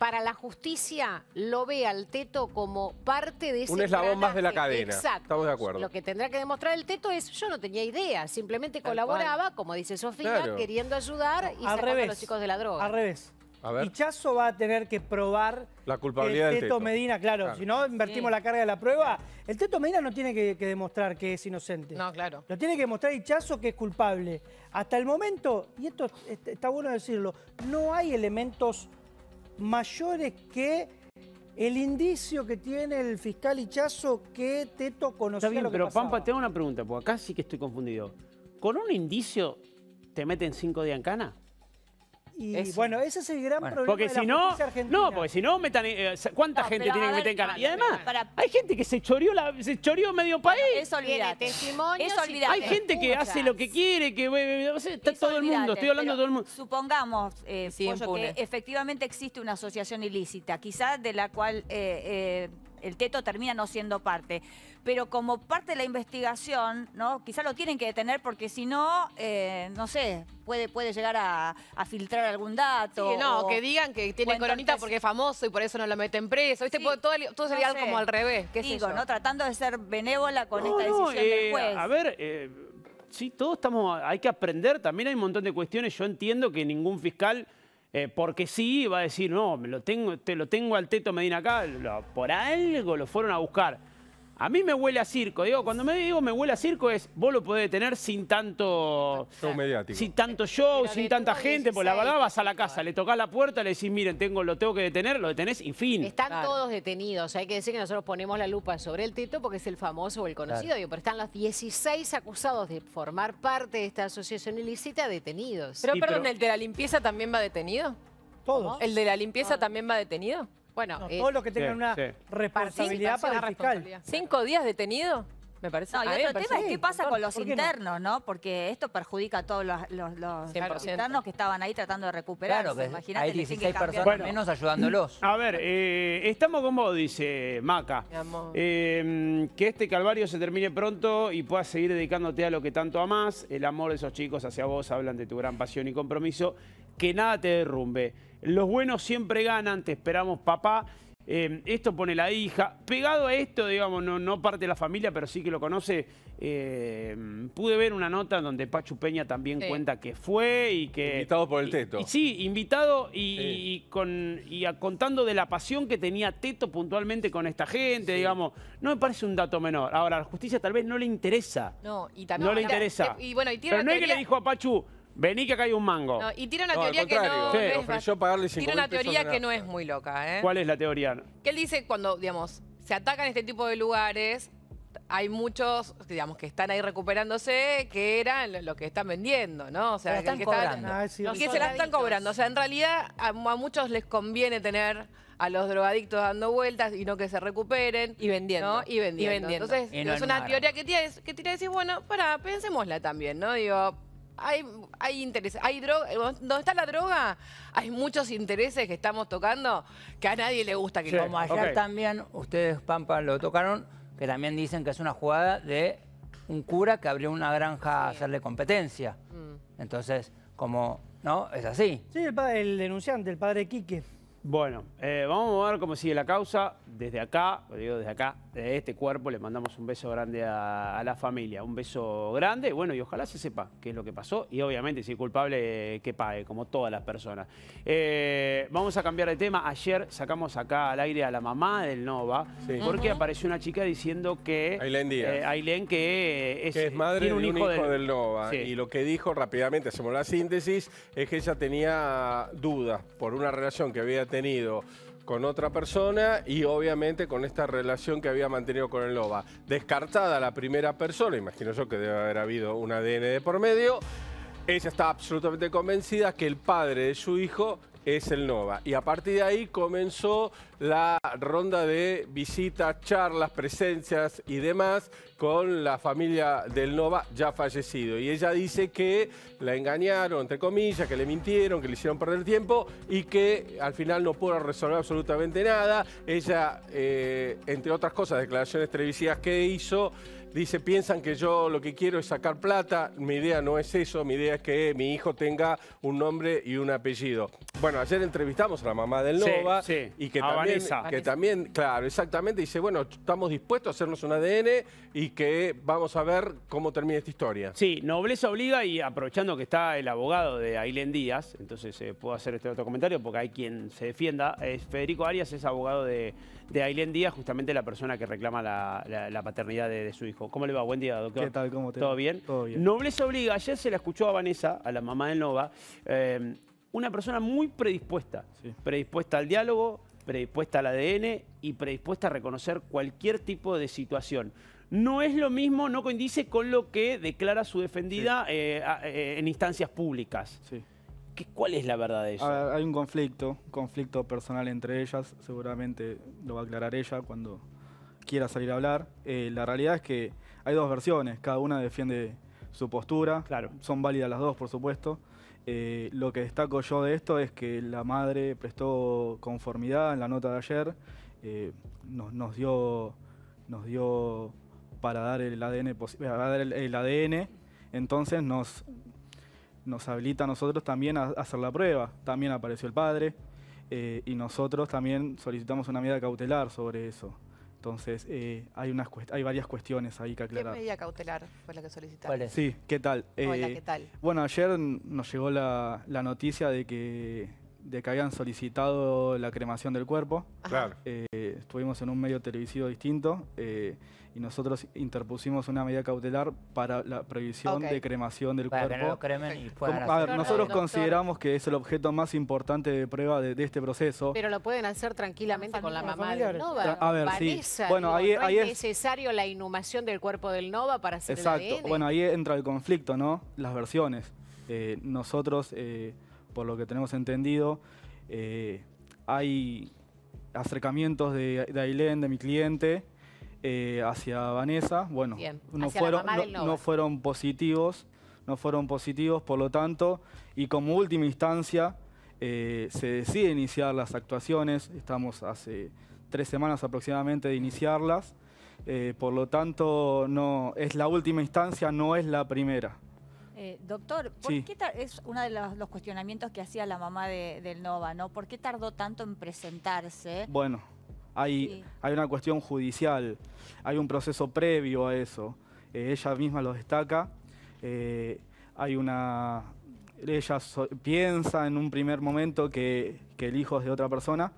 para la justicia lo ve al Teto como parte de ese... Un eslabón más de la cadena. Exacto. Estamos de acuerdo. Lo que tendrá que demostrar el Teto es, yo no tenía idea, simplemente colaboraba, como dice Sofía, queriendo ayudar y al sacando a los chicos de la droga. Al revés. A Hichazo va a tener que probar la culpabilidad el teto, Medina, claro, Si no invertimos la carga de la prueba, el Teto Medina no tiene que, que, demostrar que es inocente. No, claro. Lo tiene que demostrar Hichazo que es culpable. Hasta el momento, y esto este, está bueno decirlo, no hay elementos mayores que el indicio que tiene el fiscal Hichazo que Teto conocía Está bien, pero Pampa, tengo una pregunta, porque acá sí que estoy confundido. ¿Con un indicio te meten cinco días en cana? Y bueno, ese es el gran problema porque si no, No, porque si no, eh, eh, ¿cuánta gente tiene que meter en canal? Y además, hay gente que se chorió la, se choreó medio país. es olvidate. Es Hay gente que hace lo que quiere, que está todo el mundo, estoy hablando de todo el mundo. Supongamos, eh, Pollo, que efectivamente existe una asociación ilícita, quizás de la cual... Eh, el teto termina no siendo parte. Pero como parte de la investigación, ¿no? Quizá lo tienen que detener porque si no, eh, no sé, puede, puede llegar a, filtrar algún dato. no, que digan que tiene coronita porque es famoso y por eso no lo meten preso. Pues todo, sería como al revés. ¿Qué digo, ¿no? Tratando de ser benévola con esta decisión del eh, juez. A ver. Eh, sí, todos estamos, hay que aprender, también hay un montón de cuestiones. Yo entiendo que ningún fiscal eh, porque sí, va a decir, no, me lo tengo, te lo tengo al Teto Medina acá, por algo lo fueron a buscar. A mí me huele a circo. Digo, cuando me digo me huele a circo es vos lo podés detener sin tanto... Show Sin tanto show, sin tanta gente. Pues la verdad vas a la casa, le tocás la puerta, le decís, miren, tengo, lo tengo que detener, lo detenés y fin. Están todos detenidos. Hay que decir que nosotros ponemos la lupa sobre el teto porque es el famoso o el conocido. Digo, pero están los 16 acusados de formar parte de esta asociación ilícita detenidos. Pero, perdón, ¿el de la limpieza también va detenido? Todos. ¿El de la limpieza también va detenido? Bueno, eh, todos los que tengan una responsabilidad para el fiscal. ¿Cinco días detenido? Me parece. No, y otro tema es qué pasa con los internos, ¿no? Porque esto perjudica a todos los, internos que estaban ahí tratando de recuperar, Imagínate que Imagínate, hay 16 personas menos ayudándolos. A ver, eh, estamos como dice Maca. Em, que este calvario se termine pronto y puedas seguir dedicándote a lo que tanto amas, El amor de esos chicos hacia vos hablan de tu gran pasión y compromiso. Que nada te derrumbe. Los buenos siempre ganan, te esperamos papá. Eh, esto pone la hija. Pegado a esto, digamos, no, parte de la familia, pero sí que lo conoce. Eh, pude ver una nota donde Pachu Peña también cuenta que fue y que. Invitado por el Teto. sí, invitado y, con, y contando de la pasión que tenía Teto puntualmente con esta gente, digamos. No me parece un dato menor. Ahora, a la justicia tal vez no le interesa. No, y también. No, le interesa. Eh, y, bueno, pero no es que le dijo a Pachu Vení que acá hay un mango. y tiene una teoría que no, es una teoría que no es muy loca, ¿eh? ¿Cuál es la teoría? Que él dice cuando, digamos, se atacan este tipo de lugares, hay muchos, digamos, que están ahí recuperándose, que eran los que están vendiendo, ¿no? O sea, que están ah, y que se la están cobrando. O sea, en realidad a, muchos les conviene tener a los drogadictos dando vueltas y no que se recuperen. Y vendiendo. Y vendiendo. Entonces, es una teoría que tiene que tira y bueno, pará, pensémosla también, ¿no? Digo, hay, intereses, hay droga, eh, donde está la droga, hay muchos intereses que estamos tocando que a nadie le gusta que Como ayer también, ustedes, Pampa, lo tocaron, que también dicen que es una jugada de un cura que abrió una granja a hacerle competencia. Mm. Entonces, como, ¿no? Es así. Sí, el, el denunciante, el padre Quique. Bueno, eh, vamos a ver cómo sigue la causa. Desde acá, digo desde acá, de este cuerpo, le mandamos un beso grande a, la familia. Un beso grande, bueno, y ojalá se sepa qué es lo que pasó. Y obviamente, si es culpable, que pague, como todas las personas. Eh, vamos a cambiar de tema. Ayer sacamos acá al aire a la mamá del Nova, porque apareció una chica diciendo que... Ailén Díaz. Eh, Ailén, que es, es madre de un hijo, del, Nova. Y lo que dijo rápidamente, hacemos la síntesis, es que ella tenía dudas por una relación que había tenido tenido con otra persona y obviamente con esta relación que había mantenido con el Loba. Descartada la primera persona, imagino yo que debe haber habido un ADN de por medio, ella está absolutamente convencida que el padre de su hijo es el NOVA. Y a partir de ahí comenzó la ronda de visitas, charlas, presencias y demás con la familia del NOVA ya fallecido. Y ella dice que la engañaron, entre comillas, que le mintieron, que le hicieron perder tiempo y que al final no pudo resolver absolutamente nada. Ella, eh, entre otras cosas, declaraciones televisivas que hizo, Dice, piensan que yo lo que quiero es sacar plata. Mi idea no es eso, mi idea es que mi hijo tenga un nombre y un apellido. Bueno, ayer entrevistamos a la mamá del Nova y que también, que también, claro, exactamente, dice, bueno, estamos dispuestos a hacernos un ADN y que vamos a ver cómo termina esta historia. Sí, nobleza obliga y aprovechando que está el abogado de Ailén Díaz, entonces eh, puedo hacer este otro comentario porque hay quien se defienda, es Federico Arias es abogado de de en Díaz, justamente la persona que reclama la, paternidad de, su hijo. ¿Cómo le va? Buen día, doctor. ¿Qué tal? ¿Cómo te ¿Todo bien? Todo bien. Nobleza obliga. Ayer se la escuchó a Vanessa, a la mamá de Nova, eh, una persona muy predispuesta. Predispuesta al diálogo, predispuesta al ADN y predispuesta a reconocer cualquier tipo de situación no es lo mismo, no coincide con lo que declara su defendida eh, eh, en instancias públicas. Sí. ¿Cuál es la verdad de ella? Ah, hay un conflicto, conflicto personal entre ellas, seguramente lo va a aclarar ella cuando quiera salir a hablar. Eh, la realidad es que hay dos versiones, cada una defiende su postura, claro. son válidas las dos, por supuesto. Eh, lo que destaco yo de esto es que la madre prestó conformidad en la nota de ayer, eh, nos, dio, nos dio para dar el ADN, para el ADN entonces nos, nos habilita a nosotros también a hacer la prueba. También apareció el padre eh, y nosotros también solicitamos una medida cautelar sobre eso. Entonces, eh, hay, unas hay varias cuestiones ahí que aclarar. ¿Qué medida cautelar fue la que solicitamos Sí, ¿qué tal? Hola, eh, ¿qué tal? Bueno, ayer nos llegó la noticia de que de que habían solicitado la cremación del cuerpo. Claro. Eh, estuvimos en un medio televisivo distinto eh, y nosotros interpusimos una medida cautelar para la previsión de cremación del cuerpo. cremen y puedan A ver, nosotros consideramos que es el objeto más importante de prueba de, este proceso. Pero lo pueden hacer tranquilamente con la mamá del Nova. A ver, sí. Bueno, ahí, es, necesario la inhumación del cuerpo del Nova para hacer Exacto. El Bueno, ahí entra el conflicto, ¿no? Las versiones. Eh, nosotros por lo que tenemos entendido. Eh, hay acercamientos de, de Ailén, de mi cliente, eh, hacia Vanessa. Bueno, no, fueron, positivos, no fueron positivos, por lo tanto, y como última instancia, eh, se decide iniciar las actuaciones. Estamos hace tres semanas aproximadamente de iniciarlas. por lo tanto, no, es la última instancia, no es la primera. Eh, doctor, ¿por es uno de los, cuestionamientos que hacía la mamá del Nova, ¿no? ¿Por qué tardó tanto en presentarse? Bueno, hay, hay una cuestión judicial, hay un proceso previo a eso. Eh, ella misma lo destaca. Eh, hay una. Ella piensa en un primer momento que, el hijo es de otra persona.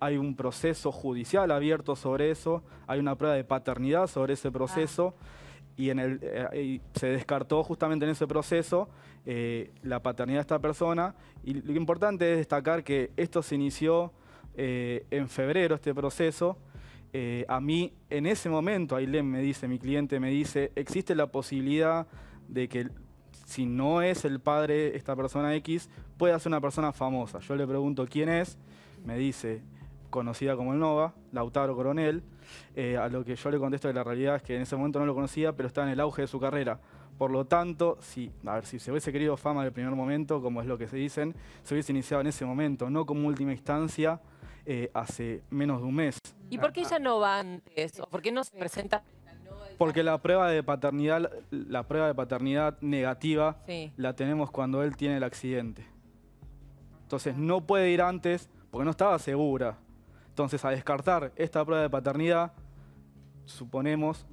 Hay un proceso judicial abierto sobre eso. Hay una prueba de paternidad sobre ese ah. proceso y, en el, eh, se descartó justamente en ese proceso eh, la paternidad de esta persona. Y lo importante es destacar que esto se inició eh, en febrero, este proceso. a mí, en ese momento, Ailén me dice, mi cliente me dice, existe la posibilidad de que si no es el padre esta persona X, pueda ser una persona famosa. Yo le pregunto quién es, me dice, conocida como el Nova, Lautaro Coronel, eh, a lo que yo le contesto de la realidad es que en ese momento no lo conocía, pero estaba en el auge de su carrera. Por lo tanto, si, a ver, si se hubiese querido fama del primer momento, como es lo que se dicen, se hubiese iniciado en ese momento, no como última instancia eh, hace menos de un mes. ¿Y por qué ella no va antes? ¿O por qué no se presenta porque la prueba de paternidad, la prueba de paternidad negativa la tenemos cuando él tiene el accidente. Entonces no puede ir antes porque no estaba segura. Entonces, a descartar esta prueba de paternidad, suponemos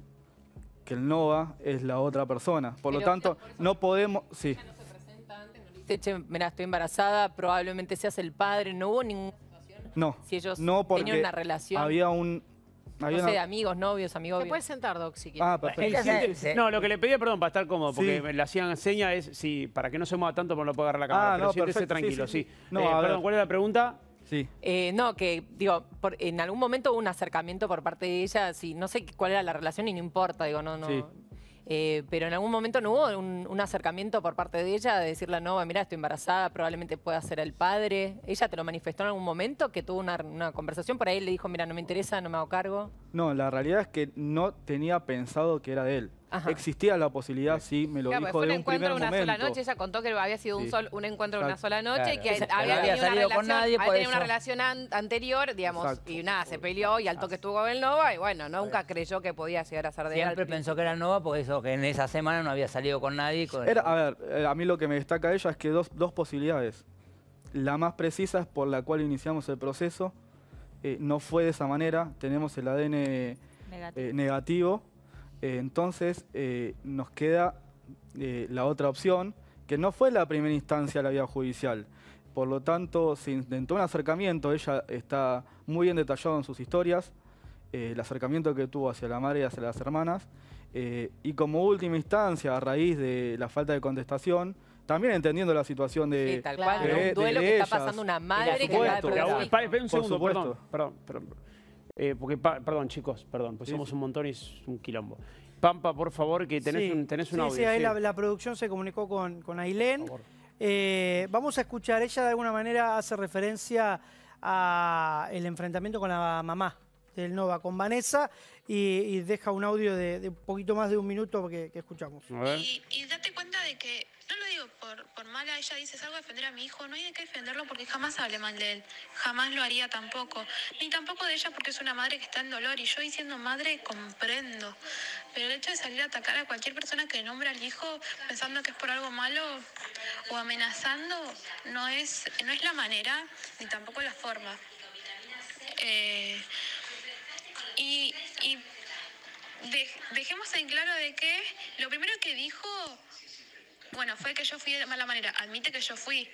que el NOVA es la otra persona. Por lo tanto, no podemos... Sí. estoy embarazada, probablemente seas el padre. No hubo ninguna situación. No, si ellos no tenían una relación. Había un, no sé, amigos, novios, amigos. Te puedes sentar, Doc, si quieres. Ah, perfecto. no, lo que le pedía, perdón, para estar cómodo, porque me le hacían señas, es, sí, para que no se mueva tanto, por no puedo agarrar la ah, cámara. Ah, pero no, siéntese tranquilo, sí. Eh, perdón, ¿cuál es la pregunta? Sí. Eh, no, que digo, en algún momento hubo un acercamiento por parte de ella, sí, no sé cuál era la relación y no importa, digo, no, no. Eh, pero en algún momento no hubo un, acercamiento por parte de ella de decirle, no, mira, estoy embarazada, probablemente pueda ser el padre. ¿Ella te lo manifestó en algún momento, que tuvo una, una conversación por ahí, le dijo, mira, no me interesa, no me hago cargo? No, la realidad es que no tenía pensado que era de él. Existía la posibilidad, sí, me lo pues, dijo un, encuentro una sola noche, ella contó que había sido un, encuentro de una sola noche y que había tenido, una relación, una relación, anterior, digamos, y nada, se peleó y al toque estuvo con el Nova y bueno, nunca creyó que podía llegar a ser de Siempre pensó que era Nova porque eso, que en esa semana no había salido con nadie. a ver, eh, a mí lo que me destaca ella es que dos, posibilidades. La más precisa es por la cual iniciamos el proceso. Eh, no fue de esa manera, tenemos el ADN eh, negativo eh, entonces eh, nos queda eh, la otra opción, que no fue la primera instancia la vía judicial. Por lo tanto, se intentó un acercamiento, ella está muy bien detallado en sus historias, el acercamiento que tuvo hacia la madre y hacia las hermanas. y como última instancia, a raíz de la falta de contestación, también entendiendo la situación de. Sí, tal cual, un duelo que está pasando una madre que está de un segundo, perdón, eh, porque, perdón, chicos, perdón, pues somos un montón y es un quilombo. Pampa, por favor, que tenés, un, tenés audio. Sí, ahí la, producción se comunicó con, con Ailén. Eh, vamos a escuchar, ella de alguna manera hace referencia al enfrentamiento con la mamá del Nova, con Vanessa, y, deja un audio de, un poquito más de un minuto que, escuchamos. y date cuenta de que no lo digo por, por mala, ella dice, salgo a defender a mi hijo, no hay de qué defenderlo porque jamás hablé mal de él, jamás lo haría tampoco, ni tampoco de ella porque es una madre que está en dolor y yo diciendo madre comprendo, pero el hecho de salir a atacar a cualquier persona que nombra al hijo pensando que es por algo malo o amenazando no es, no es la manera ni tampoco la forma. Eh, y, dejemos en claro de que lo primero que dijo bueno, fue que yo fui de mala manera, admite que yo fui.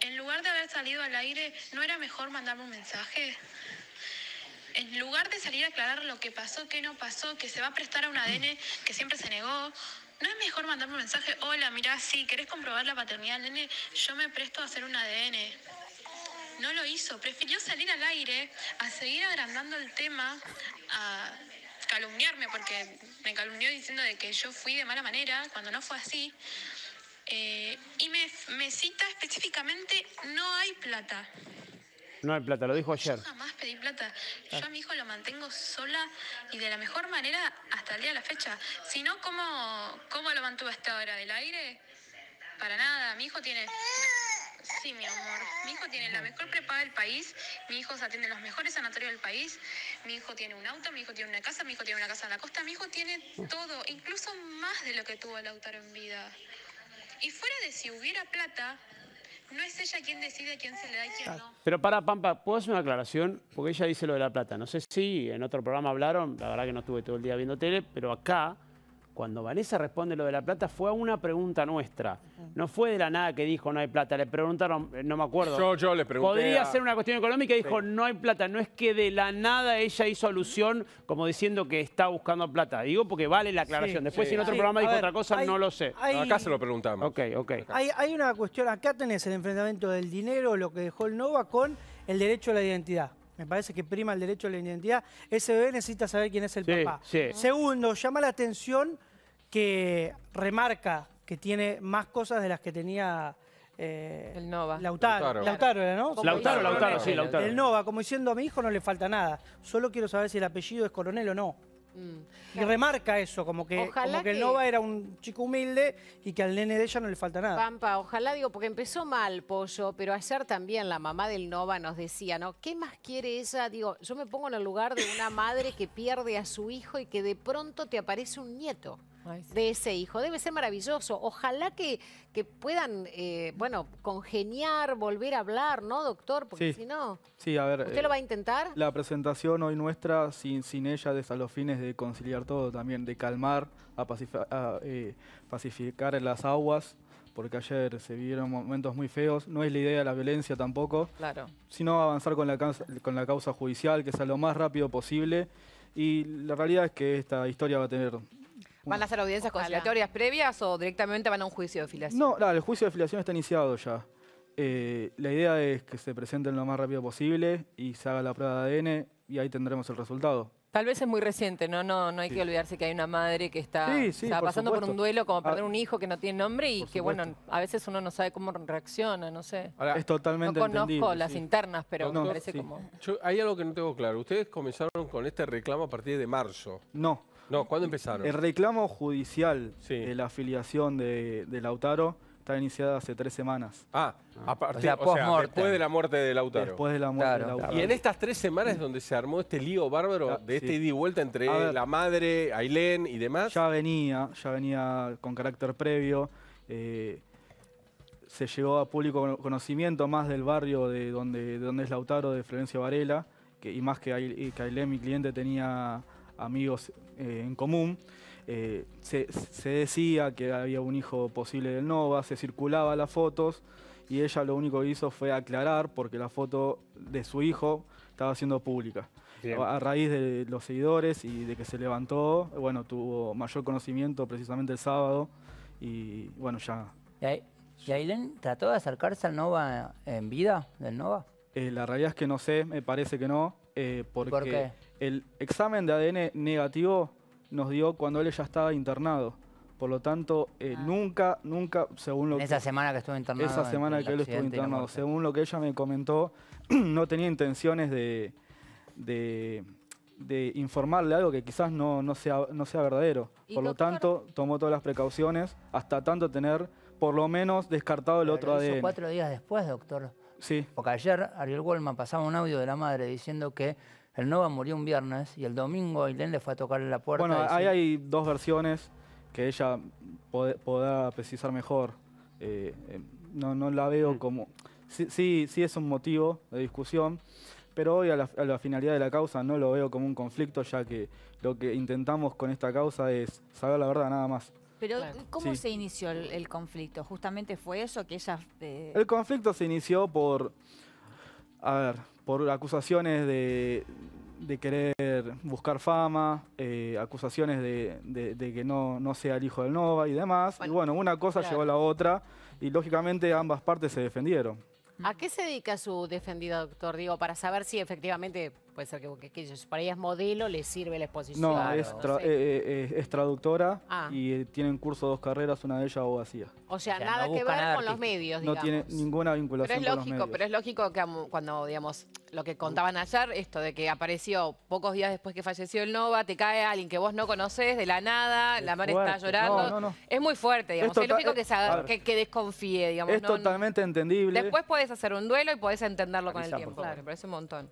En lugar de haber salido al aire, ¿no era mejor mandarme un mensaje? En lugar de salir a aclarar lo que pasó, qué no pasó, que se va a prestar a un ADN que siempre se negó, ¿no es mejor mandarme un mensaje? Hola, mirá, si querés comprobar la paternidad del nene, yo me presto a hacer un ADN. No lo hizo, prefirió salir al aire a seguir agrandando el tema, a calumniarme, porque me calumnió diciendo de que yo fui de mala manera, cuando no fue así. Eh, y me, me, cita específicamente, no hay plata. No hay plata, lo dijo ayer. Yo jamás pedí plata. Yo ah. a mi hijo lo mantengo sola y de la mejor manera hasta el día de la fecha. Si no, ¿cómo, cómo lo mantuvo hasta ahora? ¿Del aire? Para nada. Mi hijo tiene Sí, mi amor. Mi hijo tiene la mejor prepaga del país, mi hijo se atiende en los mejores sanatorios del país, mi hijo tiene un auto, mi hijo tiene una casa, mi hijo tiene una casa en la costa, mi hijo tiene todo, incluso más de lo que tuvo el autor en vida. Y fuera de si hubiera plata, no es ella quien decide quién se le da y quién ah, no. Pero para, Pampa, ¿puedo hacer una aclaración? Porque ella dice lo de la plata. No sé si en otro programa hablaron, la verdad que no estuve todo el día viendo tele, pero acá cuando Vanessa responde lo de la plata, fue a una pregunta nuestra. No fue de la nada que dijo no hay plata. Le preguntaron, eh, no me acuerdo. Yo, le pregunté. Podría ser una cuestión económica y dijo no hay plata. No es que de la nada ella hizo alusión como diciendo que está buscando plata. Digo porque vale la aclaración. Después, si en otro programa dijo otra cosa, no lo sé. acá se lo preguntamos. Ok, ok. Hay, una cuestión. Acá tenés el enfrentamiento del dinero, lo que dejó el Nova, con el derecho a la identidad. Me parece que prima el derecho a la identidad. Ese bebé necesita saber quién es el papá. Segundo, llama la atención que remarca que tiene más cosas de las que tenía eh, el Nova. Lautaro. Lautaro, era, ¿no? Lautaro, Lautaro, sí, Lautaro. El Nova, como diciendo a mi hijo no le falta nada. Solo quiero saber si el apellido es coronel o no. Mm. Y remarca eso, como que, como el Nova era un chico humilde y que al nene de ella no le falta nada. Pampa, ojalá, digo, porque empezó mal Pollo, pero ayer también la mamá del Nova nos decía, ¿no? ¿Qué más quiere ella? Digo, yo me pongo en el lugar de una madre que pierde a su hijo y que de pronto te aparece un nieto de ese hijo. Debe ser maravilloso. Ojalá que, que puedan, eh, bueno, congeniar, volver a hablar, ¿no, doctor? Porque si no... Sí, a ver... ¿Usted lo eh, va a intentar? La presentación hoy nuestra, sin, sin ella, es a los fines de conciliar todo también, de calmar, a, eh, pacificar, en las aguas porque ayer se vivieron momentos muy feos. No es la idea de la violencia tampoco. Claro. Sino avanzar con la, con la causa judicial, que sea lo más rápido posible. Y la realidad es que esta historia va a tener ¿Van a hacer audiencias conciliatorias previas o directamente van a un juicio de filiación? No, no el juicio de filiación está iniciado ya. Eh, la idea es que se presenten lo más rápido posible y se haga la prueba de ADN y ahí tendremos el resultado. Tal vez es muy reciente, ¿no? No, no hay que olvidarse que hay una madre que está, pasando por un duelo como ah. perder un hijo que no tiene nombre y que, bueno, a veces uno no sabe cómo reacciona, no sé. es totalmente No conozco las internas, pero me parece como... hay algo que no tengo claro. Ustedes comenzaron con este reclamo a partir de marzo. No. No, ¿cuándo empezaron? El reclamo judicial de la afiliación de, Lautaro está iniciada hace tres semanas. Ah, a partir, o después de la muerte de Lautaro. Después de la muerte de Lautaro. Y en estas tres semanas es donde se armó este lío bárbaro ah, de este ida y vuelta entre la madre, Ailén y demás. Ya venía, ya venía con carácter previo. Eh, se llegó a público conocimiento más del barrio de donde, es Lautaro, de Florencia Varela, y más que, Ailén, mi cliente, tenía amigos eh, en común. Eh, se, decía que había un hijo posible del Nova, se circulaba las fotos y ella lo único que hizo fue aclarar porque la foto de su hijo estaba siendo pública. A raíz de los seguidores y de que se levantó, bueno, tuvo mayor conocimiento precisamente el sábado y bueno, ya... ¿Y Ailen trató de acercarse al Nova en vida, del Nova? Eh, la realidad es que no sé, me parece que no. porque ¿Por qué? el examen de ADN negativo nos dio cuando él ya estaba internado. Por lo tanto, eh, ah. nunca, nunca, según lo que... Esa semana que estuvo internado. Esa semana que él estuvo internado. Según lo que ella me comentó, no tenía intenciones de, informarle algo que quizás no, sea, verdadero. Por lo tanto, tomó todas las precauciones hasta tanto tener, por lo menos, descartado el otro ADN. ADN. cuatro días después, doctor. Sí. Porque ayer Ariel Goldman pasaba un audio de la madre diciendo que el Nova murió un viernes y el domingo Ailén le fue a tocar la puerta. Bueno, ahí hay dos versiones que ella podrá precisar mejor. Eh, eh, no, no la veo mm. como... Sí, sí, es un motivo de discusión, pero hoy a la, finalidad de la causa no lo veo como un conflicto, ya que lo que intentamos con esta causa es saber la verdad nada más. Pero ¿cómo se inició el, conflicto? ¿Justamente fue eso que ella... Eh, el conflicto se inició por... A ver, por acusaciones de, querer buscar fama, eh, acusaciones de, que no, sea el hijo del Nova y demás. y bueno, una cosa llegó llevó a la otra y lógicamente ambas partes se defendieron. ¿A qué se dedica su defendido, doctor? Digo, para saber si efectivamente puede ser que, para ella es modelo, le sirve la exposición. No, eh, eh, es, traductora ah. y eh, tiene en curso dos carreras, una de ellas O sea, o sea nada que ver con los medios, digamos. No tiene ninguna vinculación pero es lógico, Pero es lógico que cuando, digamos, lo que contaban ayer, esto de que apareció pocos días después que falleció el Nova, te cae alguien que vos no conoces de la nada, la madre está llorando. es muy fuerte, digamos. es lógico que, desconfíe, digamos. Es totalmente entendible. Después podés hacer un duelo y podés entenderlo con el tiempo. Claro, pero un montón.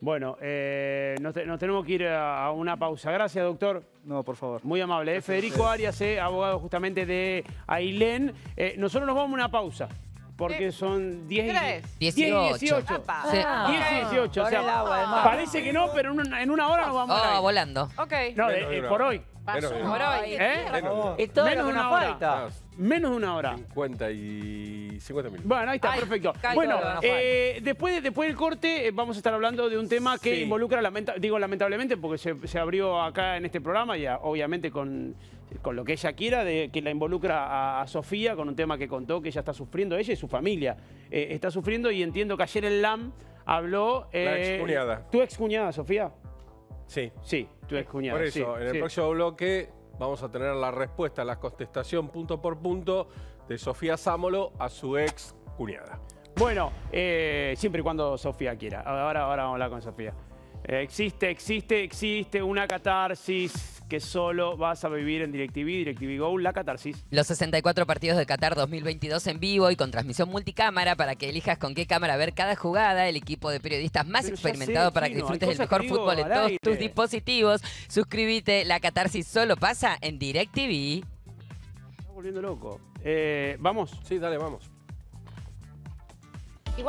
Bueno, eh, nos, tenemos que ir a, una pausa. Gracias, doctor. No, por favor. Muy amable. Eh. Federico Arias, eh, abogado justamente de Ailén. Eh, nosotros nos vamos a una pausa. Porque eh, son 10 y 18. 10 y 18. 10 ah. y 18. O sea, parece que no, pero en una, hora nos vamos oh, a ah, ir. volando. Ok. No, por hoy. Pasó Menos Menos una hora. falta. Menos de una hora. 50 y 50 minutos. Bueno, ahí está, perfecto. Bueno, eh, después, después del corte eh, vamos a estar hablando de un tema que involucra, digo lamentablemente, porque se, abrió acá en este programa, ya obviamente con, lo que ella quiera, de, que la involucra a, Sofía con un tema que contó que ella está sufriendo, ella y su familia eh, está sufriendo y entiendo que ayer el LAM habló... La excuñada. Tu excuñada, Sofía. Sí. Sí, Tu eh, ex Por eso, en el próximo bloque vamos a tener la respuesta, la contestación punto por punto de Sofía Sámolo a su ex cuñada. Bueno, eh, siempre y cuando Sofía quiera. Ahora, ahora vamos a hablar con Sofía. existe, existe, existe una catarsis que solo vas a vivir en DirecTV, DirecTV Go, la catarsis. Los 64 partidos de Qatar 2022 en vivo y con transmisión multicámara para que elijas con qué cámara ver cada jugada, el equipo de periodistas más experimentado para que disfrutes del mejor fútbol en todos tus dispositivos. Suscríbete, la catarsis solo pasa en DirecTV. Me volviendo loco. Eh, ¿Vamos? Sí, dale, vamos.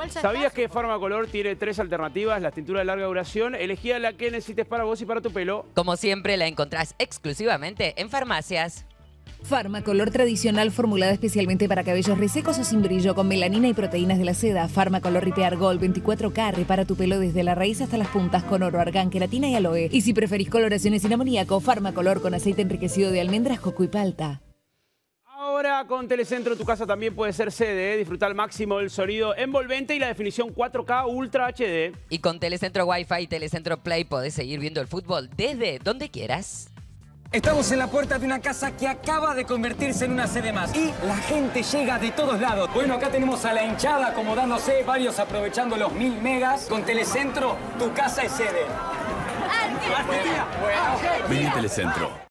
¿Sabías que Farmacolor tiene tres alternativas? Las tinturas de larga duración. Elegía la que necesites para vos y para tu pelo. Como siempre, la encontrás exclusivamente en farmacias. Farmacolor tradicional formulada especialmente para cabellos resecos o sin brillo con melanina y proteínas de la seda. Farmacolor Repair Gold 24K repara tu pelo desde la raíz hasta las puntas con oro, argán, queratina y aloe. Y si preferís coloraciones sin amoníaco, Farmacolor con aceite enriquecido de almendras, coco y palta con Telecentro tu casa también puede ser sede, ¿eh? disfrutar al máximo el sonido envolvente y la definición 4K Ultra HD. Y con Telecentro Wi-Fi y Telecentro Play podés seguir viendo el fútbol desde donde quieras. Estamos en la puerta de una casa que acaba de convertirse en una sede más. Y la gente llega de todos lados. Bueno, acá tenemos a la hinchada acomodándose, varios aprovechando los mil megas. Con Telecentro, tu casa es sede. Argentina. Telecentro.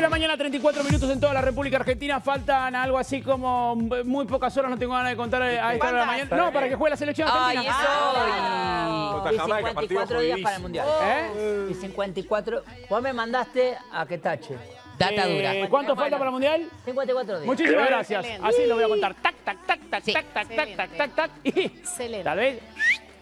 la mañana, 34 minutos en toda la República Argentina. Faltan algo así como muy pocas horas, no tengo ganas de contar eh, a esta de la mañana. No, para que juegue la selección argentina. Ay, eso. Ah, y 54 días para el Mundial. Oh. ¿Eh? Y 54. Vos me mandaste a que tache. Data dura. Eh, ¿Cuánto falta para el Mundial? 54 días. Muchísimas gracias. Así lo voy a contar. Tac, tac, tac, tac, tac, tac, tac, tac, tac, tac. Excelente. tal vez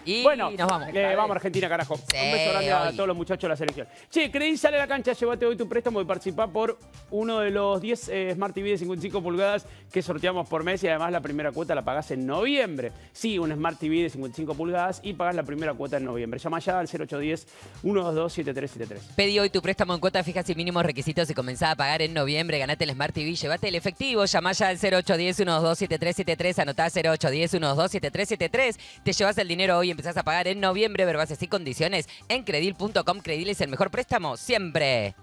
y bueno, nos vamos. vamos a Argentina, carajo. Un beso grande a todos los muchachos de la selección. Che, Credit sale a la cancha, llévate hoy tu préstamo y participa por uno de los 10 eh, Smart TV de 55 pulgadas que sorteamos por mes y además la primera cuota la pagás en noviembre. Sí, un Smart TV de 55 pulgadas y pagás la primera cuota en noviembre. Llama ya al 0810-122-7373. Pedí hoy tu préstamo en cuota fija sin mínimos requisitos y comenzá a pagar en noviembre. Ganate el Smart TV, llévate el efectivo. Llama ya al 0810 127373 7373 anotá 0810 127373 Te llevas el dinero hoy en empezás a pagar en noviembre, verbas y condiciones en credil.com. Credil es el mejor préstamo siempre.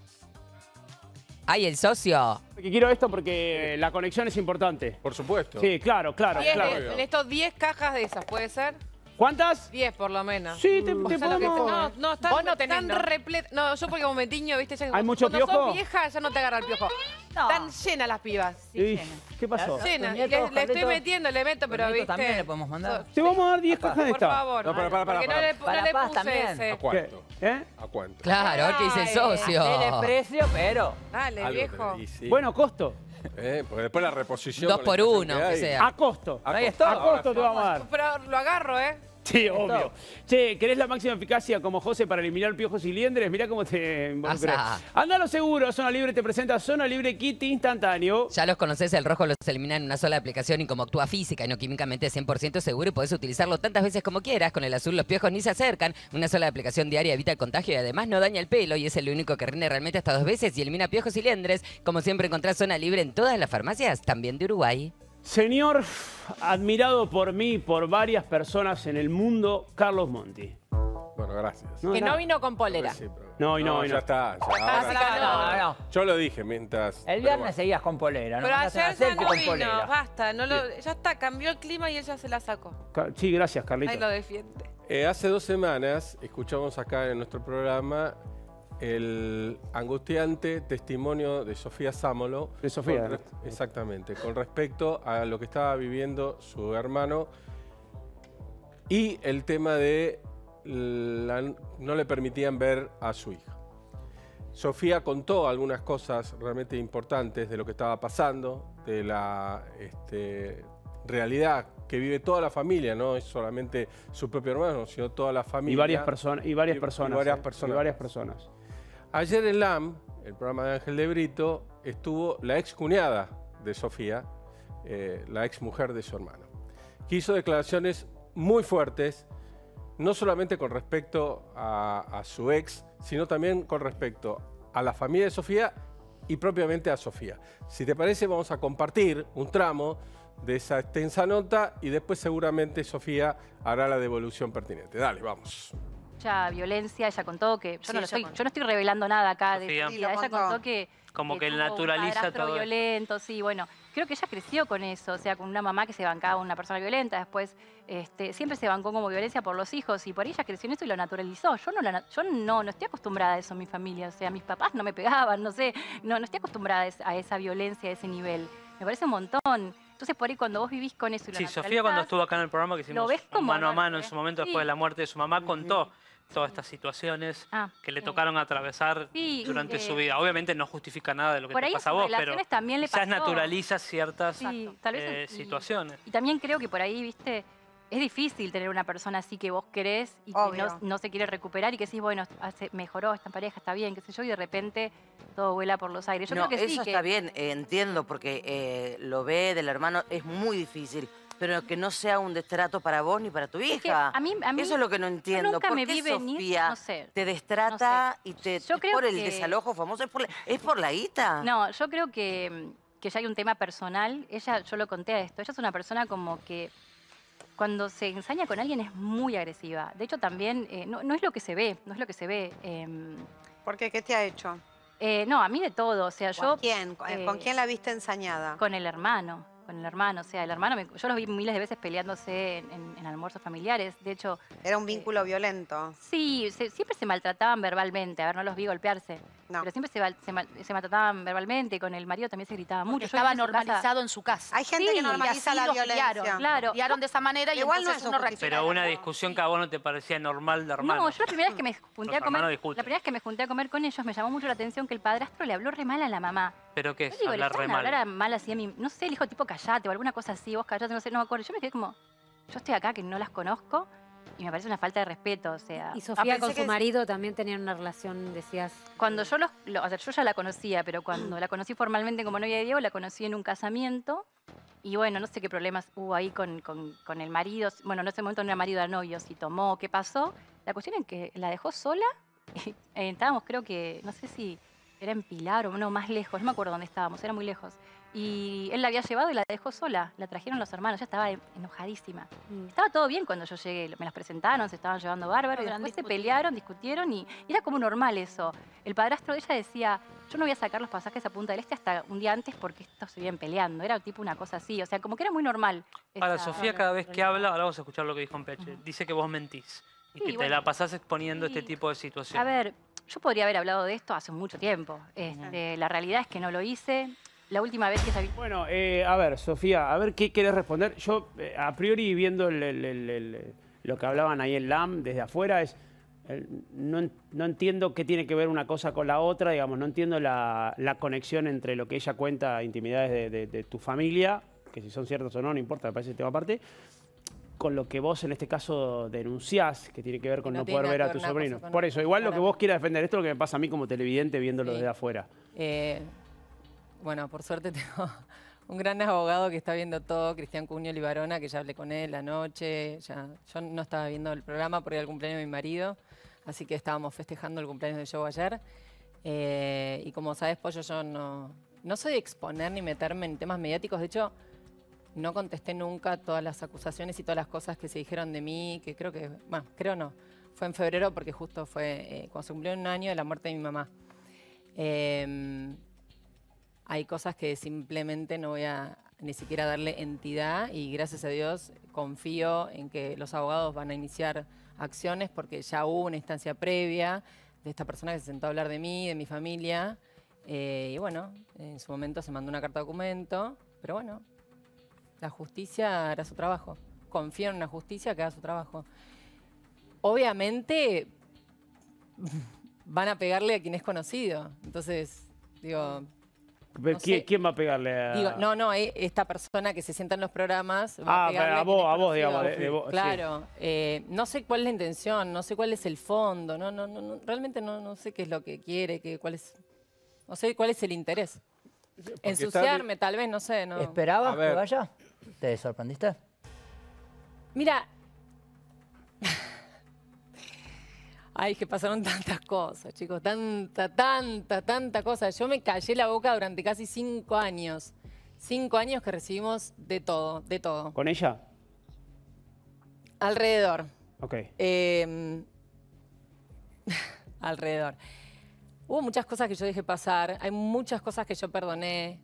¡Ay, el socio! Porque quiero esto porque la conexión es importante. Por supuesto. Sí, claro, claro. claro. En estos 10 cajas de esas, ¿puede ser? ¿Cuántas? Diez por lo menos. Sí, te, te que- No, no, están, no están No, yo porque momentiño, viste, ya, ¿Hay mucho cuando piojo? sos vieja ya no te agarra el piojo. Están llenas las pibas. Sí, ¿Qué pasó? Llenas. Le, estoy metiendo, le meto, pero viste. también le podemos mandar. Te vamos a dar 10 cajas de Por favor. No, para, para, para, porque no para. le, Para puse también. ¿A cuánto? ¿Eh? ¿A cuánto? Claro, a dice el socio. Eh, tiene precio, pero... Dale, viejo. Bueno, costo. Eh, porque después la reposición. Dos por uno, que que sea. A costo. A costo. A costo te vamos a dar. Pero lo agarro, ¿eh? Sí, obvio. Che, ¿querés la máxima eficacia como José para eliminar piojos y liendres? Mirá cómo te involucras. Andalo seguro, Zona Libre te presenta Zona Libre Kit instantáneo. Ya los conoces, el rojo los elimina en una sola aplicación y como actúa física y no químicamente 100% seguro y podés utilizarlo tantas veces como quieras. Con el azul los piojos ni se acercan. Una sola aplicación diaria evita el contagio y además no daña el pelo y es el único que rinde realmente hasta dos veces y elimina piojos y liendres. Como siempre encontrás Zona Libre en todas las farmacias, también de Uruguay. Señor, admirado por mí por varias personas en el mundo, Carlos Monti. Bueno, gracias. que no vino con polera. No, y no, y no. Ya está. ya, ah, Yo lo dije mientras... El viernes seguías con polera, ¿no? Pero ayer ya no vino, basta. ya está, cambió el clima y ella se la sacó. Sí, gracias, Ahí lo defiende. Eh, hace dos semanas escuchamos acá en nuestro programa el angustiante testimonio de Sofía Sámolo. De Sofía. exactamente, con respecto a lo que estaba viviendo su hermano y el tema de no le permitían ver a su hija. Sofía contó algunas cosas realmente importantes de lo que estaba pasando, de la este, realidad que vive toda la familia, no es solamente su propio hermano, sino toda la familia. varias, personas y varias personas. ¿eh? Y varias personas. Y varias personas. Ayer en LAM, el programa de Ángel de Brito, estuvo la ex cuñada de Sofía, eh, la ex mujer de su hermano, que hizo declaraciones muy fuertes, no solamente con respecto a su ex, sino también con respecto a la familia de Sofía y propiamente a Sofía. Si te parece, vamos a compartir un tramo de esa extensa nota y después seguramente Sofía hará la devolución pertinente. Dale, vamos violencia, ella contó que... Yo, no, yo no estoy revelando nada acá. De, ella contó, que... Como que, naturaliza todo. violento, sí, bueno. Creo que ella creció con eso, o sea, con una mamá que se bancaba una persona violenta, después este, siempre se bancó como violencia por los hijos y por ella creció en eso y lo naturalizó. Yo no, yo no, no estoy acostumbrada a eso en mi familia, o sea, mis papás no me pegaban, no sé, no, no estoy acostumbrada a esa violencia, a ese nivel. Me parece un montón. Entonces, por ahí, cuando vos vivís con eso y Sí, Sofía, cuando estuvo acá en el programa que hicimos mano a mano en su momento después de la muerte de su mamá, contó todas estas situaciones ah, que le eh. tocaron atravesar durante su vida. Obviamente no justifica nada de lo que te pasa a vos, pero también naturaliza ciertas eh, situaciones. Y también creo que por ahí, viste, es difícil tener una persona así que vos querés y que no, se quiere recuperar y que decís, bueno, hace, mejoró esta pareja, está bien, qué sé yo, y de repente todo vuela por los aires. eso está bien, eh, entiendo, porque lo ve del hermano, es muy difícil pero que no sea un destrato para vos ni para tu hija. a mí, mí, Eso es lo que no entiendo. Nunca me vi Sofía venir, no sé, te destrata y te, por el desalojo famoso? ¿Es por, la, guita? No, yo creo que, mm, que ya hay un tema personal. Ella, yo lo conté a esto, ella es una persona como que cuando se ensaña con alguien es muy agresiva. De hecho, también eh, no, es lo que se ve, no es lo que se ve. Em, ¿Por qué? ¿Qué te ha hecho? Eh, no, a mí de todo. O sea, ¿Con yo, quién? ¿Con eh, quién la viste ensañada? Con el hermano con el hermano. O sea, el hermano, yo los vi miles de veces peleándose en, almuerzos familiares. De hecho. Era un eh, vínculo violento. Sí, siempre se maltrataban verbalmente. A ver, no los vi golpearse. Pero siempre se, maltrataban verbalmente. Con el marido también se gritaba mucho. estaba normalizado en su casa. Hay gente que normaliza la violencia. claro. de esa manera y Igual no es Pero una discusión que a vos no te parecía normal de hermano. No, yo la primera vez que me junté a comer, la primera vez que me junté a comer con ellos me llamó mucho la atención que el padrastro le habló re mal a la mamá. ¿Pero qué es? hablar mal. así a mí. No sé, el hijo tipo callate o alguna cosa así, vos callate, no sé, no me acuerdo. Yo me quedé como, yo estoy acá que no las conozco y me parece una falta de respeto, o sea. Y ah, Sofía con su marido también tenían una relación, decías. Cuando yo los, o sea, yo ya la conocía, pero cuando la conocí formalmente como novia de Diego, la conocí en un casamiento. Y bueno, no sé qué problemas hubo ahí con, con, el marido. Bueno, en ese momento no era marido, de novio, si tomó, qué pasó. La cuestión es que la dejó sola. Eh, estábamos, creo que, no sé si era en Pilar o más lejos, no me acuerdo dónde estábamos, era muy lejos. Y él la había llevado y la dejó sola, la trajeron los hermanos, ya estaba enojadísima. Mm. Estaba todo bien cuando yo llegué, me las presentaron, se estaban llevando bárbaro, después se pelearon, discutieron y, era como normal eso. El padrastro de ella decía, yo no voy a sacar los pasajes a Punta del Este hasta un día antes porque estos se vienen peleando, era tipo una cosa así, o sea, como que era muy normal. Ahora, Sofía cada vez que habla, ahora vamos a escuchar lo que dijo en Peche, dice que vos mentís. Y que te la pasás exponiendo este tipo de situaciones. A ver, yo podría haber hablado de esto hace mucho tiempo. Este, la realidad es que no lo hice. La última vez que sabía... Bueno, eh, a ver, Sofía, a ver qué querés responder. Yo, eh, a priori, viendo lo que hablaban ahí en LAM desde afuera, es... No, no, entiendo qué tiene que ver una cosa con la otra, digamos, no entiendo la, la conexión entre lo que ella cuenta, intimidades de, tu familia, que si son ciertas o no, no importa, me parece el tema aparte, con lo que vos en este caso denunciás, que tiene que ver con no, poder ver a tu sobrino. Por eso, igual lo que vos quieras defender, esto es lo que me pasa a mí como televidente viéndolo desde afuera. Eh, bueno, por suerte tengo un gran abogado que está viendo todo, Cristian Cuño Libarona, que ya hablé con él anoche. Ya, yo no estaba viendo el programa era el cumpleaños de mi marido, así que estábamos festejando el cumpleaños de yo ayer. Eh, y como sabes, Pollo, yo no, no soy de exponer ni meterme en temas mediáticos. De hecho, no contesté nunca todas las acusaciones y todas las cosas que se dijeron de mí, que creo que, bueno, creo no, fue en febrero porque justo fue eh, cuando se cumplió un año de la muerte de mi mamá. Em, hay cosas que simplemente no voy a ni siquiera darle entidad y gracias a Dios confío en que los abogados van a iniciar acciones porque ya hubo una instancia previa de esta persona que se sentó a hablar de mí, de mi familia. Eh, y bueno, en su momento se mandó una carta de documento, pero bueno, la justicia hará su trabajo. Confío en una justicia que haga su trabajo. Obviamente van a pegarle a quien es conocido. Entonces, digo... No ¿Quién, va a pegarle a...? no, no, eh, esta persona que se sienta en los programas ah, a vos, a, vos, digamos. claro. Eh, no sé cuál es la intención, no sé cuál es el fondo, no, no, no, realmente no, no sé qué es lo que quiere, qué cuál es... No sé cuál es el interés. Ensuciarme, tal vez, no sé. No. esperaba que vaya? ¿Te sorprendiste? Mira. Ay, que pasaron tantas cosas, chicos. Tanta, tanta, tanta cosa. Yo me callé la boca durante casi cinco años. Cinco años que recibimos de todo, de todo. ¿Con ella? Alrededor. Ok. Em, alrededor. Hubo muchas cosas que yo dejé pasar, hay muchas cosas que yo perdoné,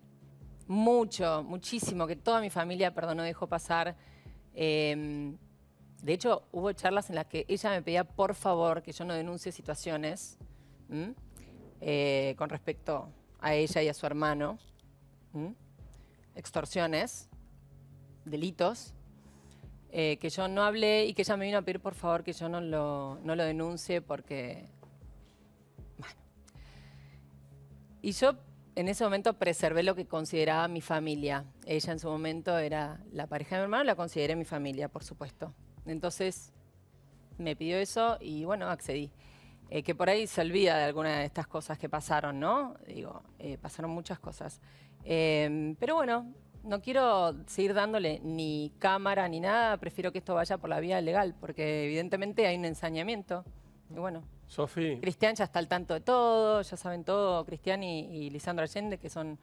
mucho, muchísimo, que toda mi familia, perdón, no dejó pasar. Em, de hecho, hubo charlas en las que ella me pedía, por favor, que yo no denuncie situaciones eh, con respecto a ella y a su hermano. Extorsiones, delitos, eh, que yo no hablé y que ella me vino a pedir, por favor, que yo no lo, no lo denuncie porque... Bueno. Y yo en ese momento preservé lo que consideraba mi familia. Ella en su momento era la pareja de mi hermano, la consideré mi familia, por supuesto. Entonces me pidió eso y bueno, accedí. Eh, que por ahí se olvida de alguna de estas cosas que pasaron, ¿no? Digo, eh, pasaron muchas cosas. Em, pero bueno, no quiero seguir dándole ni cámara ni nada, prefiero que esto vaya por la vía legal, porque evidentemente hay un ensañamiento. Y bueno, Cristian ya está al tanto de todo, ya saben todo, Cristian y, y Lisandro Allende, que son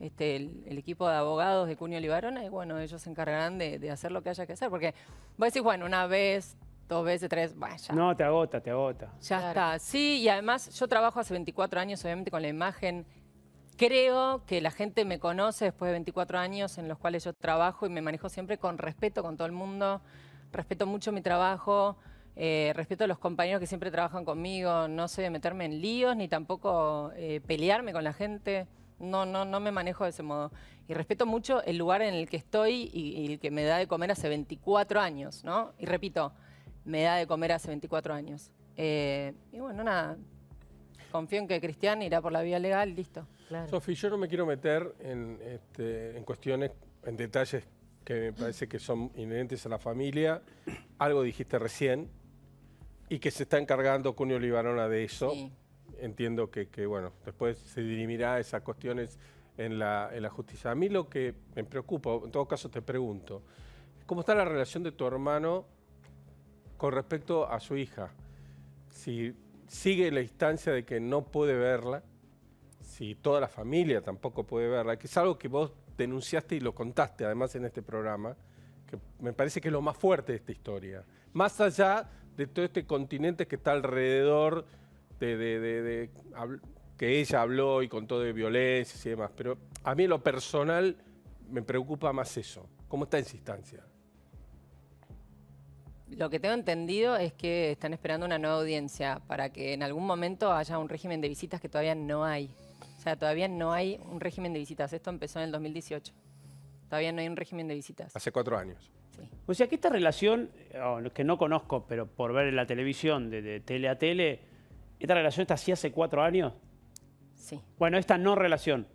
este, el, equipo de abogados de Cunio Libarona, y bueno, ellos se encargarán de, hacer lo que haya que hacer, porque vos decís, bueno, una vez, dos veces, tres, vaya No, te agota, te agota. Ya está, sí, y además yo trabajo hace 24 años, obviamente, con la imagen. Creo que la gente me conoce después de 24 años en los cuales yo trabajo y me manejo siempre con respeto con todo el mundo, respeto mucho mi trabajo, eh, respeto a los compañeros que siempre trabajan conmigo, no soy de meterme en líos ni tampoco eh, pelearme con la gente. No, no, no me manejo de ese modo. Y respeto mucho el lugar en el que estoy y, el que me da de comer hace 24 años, ¿no? Y repito, me da de comer hace 24 años. Eh, y bueno, nada, confío en que Cristian irá por la vía legal, listo. Claro. Sofi, yo no me quiero meter en, este, en cuestiones, en detalles que me parece que son inherentes a la familia. Algo dijiste recién, y que se está encargando Cunio Libarona de eso. Entiendo que, bueno, después se dirimirá esas cuestiones en la, en la justicia. A mí lo que me preocupa, en todo caso te pregunto, ¿cómo está la relación de tu hermano con respecto a su hija? Si sigue la instancia de que no puede verla, si toda la familia tampoco puede verla, que es algo que vos denunciaste y lo contaste además en este programa, que me parece que es lo más fuerte de esta historia. Más allá de todo este continente que está alrededor de, que ella habló y contó de violencia y demás. Pero a mí en lo personal me preocupa más eso. ¿Cómo está en instancia? Lo que tengo entendido es que están esperando una nueva audiencia para que en algún momento haya un régimen de visitas que todavía no hay. O sea, todavía no hay un régimen de visitas. Esto empezó en el 2018. Todavía no hay un régimen de visitas. Hace cuatro años. O sea que esta relación, oh, que no conozco, pero por ver en la televisión de, tele a tele, ¿esta relación está así hace cuatro años? Sí. Bueno, esta no relación.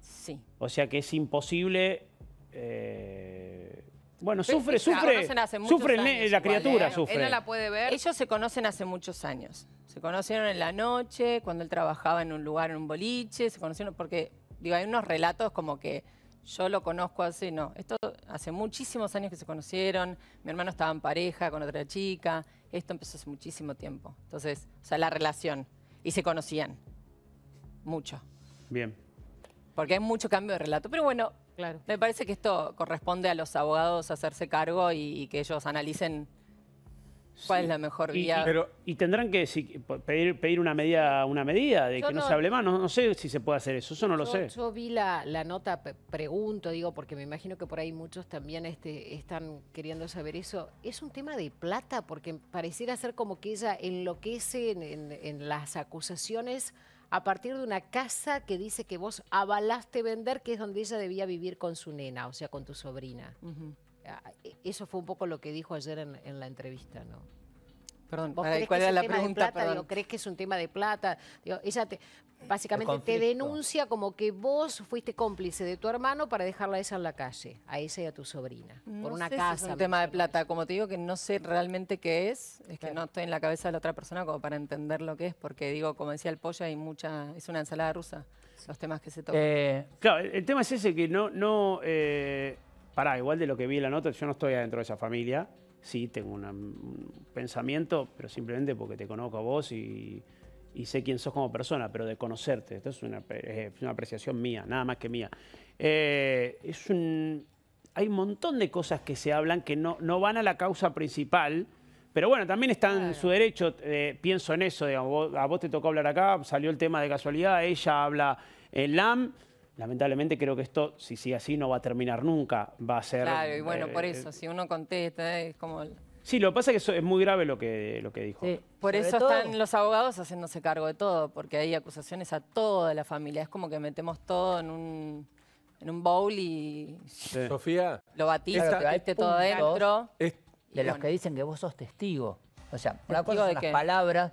Sí. O sea que es imposible... Bueno, sufre, sufre, la criatura, sufre. la puede ver. Ellos se conocen hace muchos años. Se conocieron en la noche, cuando él trabajaba en un lugar, en un boliche, se conocieron porque, digo, hay unos relatos como que yo lo conozco así, no, esto hace muchísimos años que se conocieron, mi hermano estaba en pareja con otra chica, esto empezó hace muchísimo tiempo. Entonces, o sea, la relación. Y se conocían. Mucho. Bien. Porque hay mucho cambio de relato. Pero bueno, claro. me parece que esto corresponde a los abogados hacerse cargo y que ellos analicen ¿Cuál es la mejor vía? Y, tendrán que pedir, pedir una medida, una medida de que no, se hable más. No, sé si se puede hacer eso, eso no lo sé. Yo vi la, la, nota, pregunto, digo, porque me imagino que por ahí muchos también este, están queriendo saber eso. ¿Es un tema de plata? Porque pareciera ser como que ella enloquece en, las acusaciones a partir de una casa que dice que vos avalaste vender, que es donde ella debía vivir con su nena, o sea, con tu sobrina. E, eso fue un poco lo que dijo ayer en, la entrevista, ¿no? Perdón, ¿cuál era la pregunta? ¿Crees que es un tema de plata? ella básicamente te denuncia como que vos fuiste cómplice de tu hermano para dejarla a esa en la calle, a esa y a tu sobrina, por una casa. es un tema de plata, como te digo que no sé realmente qué es, es que no estoy en la cabeza de la otra persona como para entender lo que es, porque digo, como decía el pollo, hay mucha, es una ensalada rusa los temas que se tocan. Eh, claro, el, tema es ese que no, no eh, pará, igual de lo que vi en la nota, yo no estoy adentro de esa familia, sí tengo un pensamiento, pero simplemente porque te conozco a vos y, sé quién sos como persona, pero de conocerte, esto es una, apreciación mía, nada más que mía. Eh, es un, hay un montón de cosas que se hablan que no, no van a la causa principal, pero bueno, también están en su derecho, eh, pienso en eso, digamos, a vos te tocó hablar acá, salió el tema de casualidad, ella habla en LAM, lamentablemente creo que esto, si sigue así, no va a terminar nunca. Va a ser. Claro, y bueno, por eh, eso, eh, si uno contesta, es como. Sí, lo que pasa es que es muy grave lo que, lo que dijo. Por eso están los abogados haciéndose cargo de todo, porque hay acusaciones a toda la familia. Es como que metemos todo en un, en un bowl y. Sofía. Lo batiste, lo todo adentro. Es... De los que dicen que vos sos testigo. O sea, una cosa de las palabras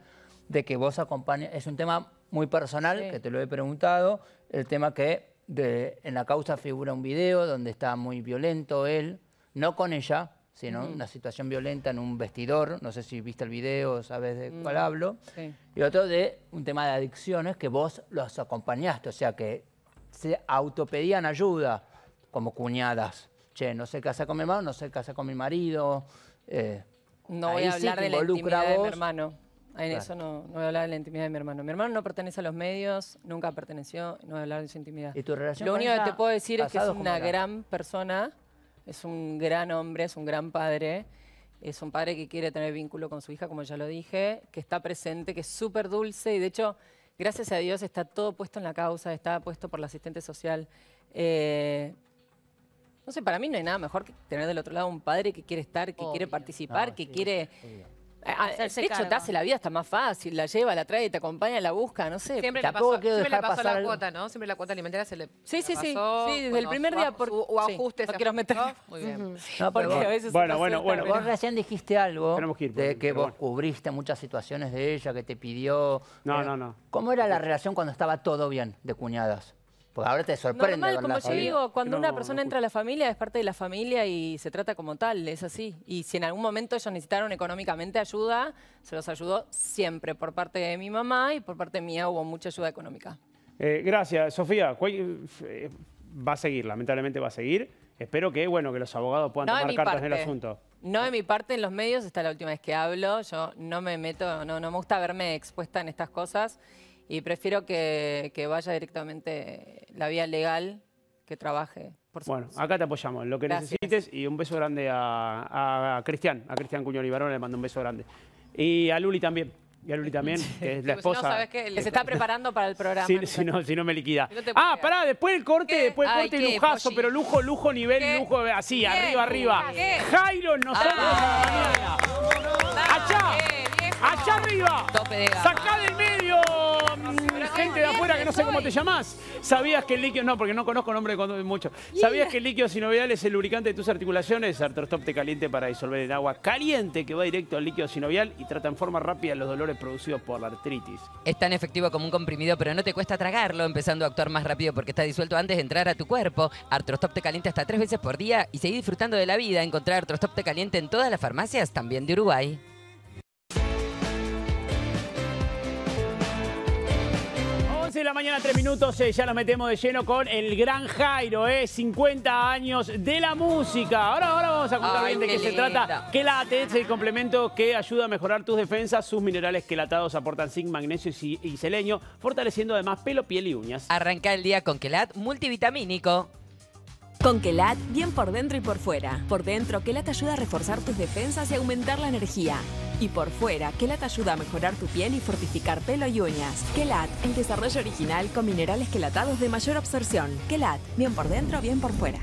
de que vos acompañas. Es un tema muy personal, que te lo he preguntado. El tema que en la causa figura un video donde está muy violento él, no con ella, sino una situación violenta en un vestidor, no sé si viste el video, sabes de cuál mm, hablo, y otro de un tema de adicciones que vos los acompañaste, o sea que se autopedían ayuda como cuñadas. Che, no se casa con mi hermano, no sé casa con mi marido. Eh, no voy a hablar de la hermano en eso no, voy a hablar de la intimidad de mi hermano. Mi hermano no pertenece a los medios, nunca perteneció, no voy a hablar de su intimidad. Lo único que te puedo decir es que es una gran persona, es un gran hombre, es un gran padre. Es un padre que quiere tener vínculo con su hija, como ya lo dije, que está presente, que es súper dulce y de hecho, gracias a Dios, está todo puesto en la causa, está puesto por la asistente social. Eh, no sé, para mí no hay nada mejor que tener del otro lado un padre que quiere estar, que quiere participar, que quiere de eh, ah, hecho, te hace la vida está más fácil, la lleva, la trae, te acompaña, la busca, no sé. Siempre le pasó, la cuota, ¿no? Siempre la cuota alimentaria se le Sí, sí, sí, sí. desde el primer día. Por, o ajustes. Sí, no quiero meter. Muy bien. No, porque a veces bueno, bueno, bueno. Vos recién dijiste algo de que vos cubriste muchas situaciones de ella, que te pidió... No, eh, no, no. ¿Cómo era la relación cuando estaba todo bien de cuñadas? Porque ahora te sorprende. Normal, como yo digo, cuando una persona entra a la familia es parte de la familia y se trata como tal, es así. Y si en algún momento ellos necesitaron económicamente ayuda, se los ayudó siempre por parte de mi mamá y por parte mía hubo mucha ayuda económica. Eh, gracias, Sofía. Eh, va a seguir, lamentablemente va a seguir. Espero que, bueno, que los abogados puedan tomar cartas en el asunto. No de mi parte, en los medios, esta es la última vez que hablo. Yo no me meto, no, me gusta verme expuesta en estas cosas y prefiero que vaya directamente la vía legal que trabaje. Por bueno, acá te apoyamos, lo que necesites y un beso grande a, a Cristian, a Cristian Cuñón libarón le mando un beso grande. Y a Luli también. Y a Luli también, que es la esposa. Que se está preparando para el programa. si, no, si no me liquida. ah, pará, después el corte, después el corte y lujazo, pero lujo, lujo, nivel, lujo, eh, así, arriba, arriba. Jairo, nosotros ah, Allá, allá arriba. Sacá del medio gente de afuera que no sé cómo te llamás. ¿Sabías que el líquido, no, porque no conozco nombre de mucho. ¿Sabías que el líquido sinovial es el lubricante de tus articulaciones? Artrostop caliente para disolver en agua caliente que va directo al líquido sinovial y trata en forma rápida los dolores producidos por la artritis. Es tan efectivo como un comprimido, pero no te cuesta tragarlo, empezando a actuar más rápido porque está disuelto antes de entrar a tu cuerpo. Artrostop caliente hasta tres veces por día y seguir disfrutando de la vida. Encontrar Artrostop caliente en todas las farmacias, también de Uruguay. de la mañana, tres minutos, eh, ya nos metemos de lleno con el gran Jairo, 50 eh, años de la música. Ahora, ahora vamos a contar bien de qué, se trata. Quelate es el complemento que ayuda a mejorar tus defensas. Sus minerales quelatados aportan zinc, magnesio y, y selenio, fortaleciendo además pelo, piel y uñas. Arranca el día con Quelat multivitamínico. Con Kelat, bien por dentro y por fuera. Por dentro, Kelat ayuda a reforzar tus defensas y aumentar la energía. Y por fuera, Kelat ayuda a mejorar tu piel y fortificar pelo y uñas. Kelat, el desarrollo original con minerales quelatados de mayor absorción. Kelat, bien por dentro, bien por fuera.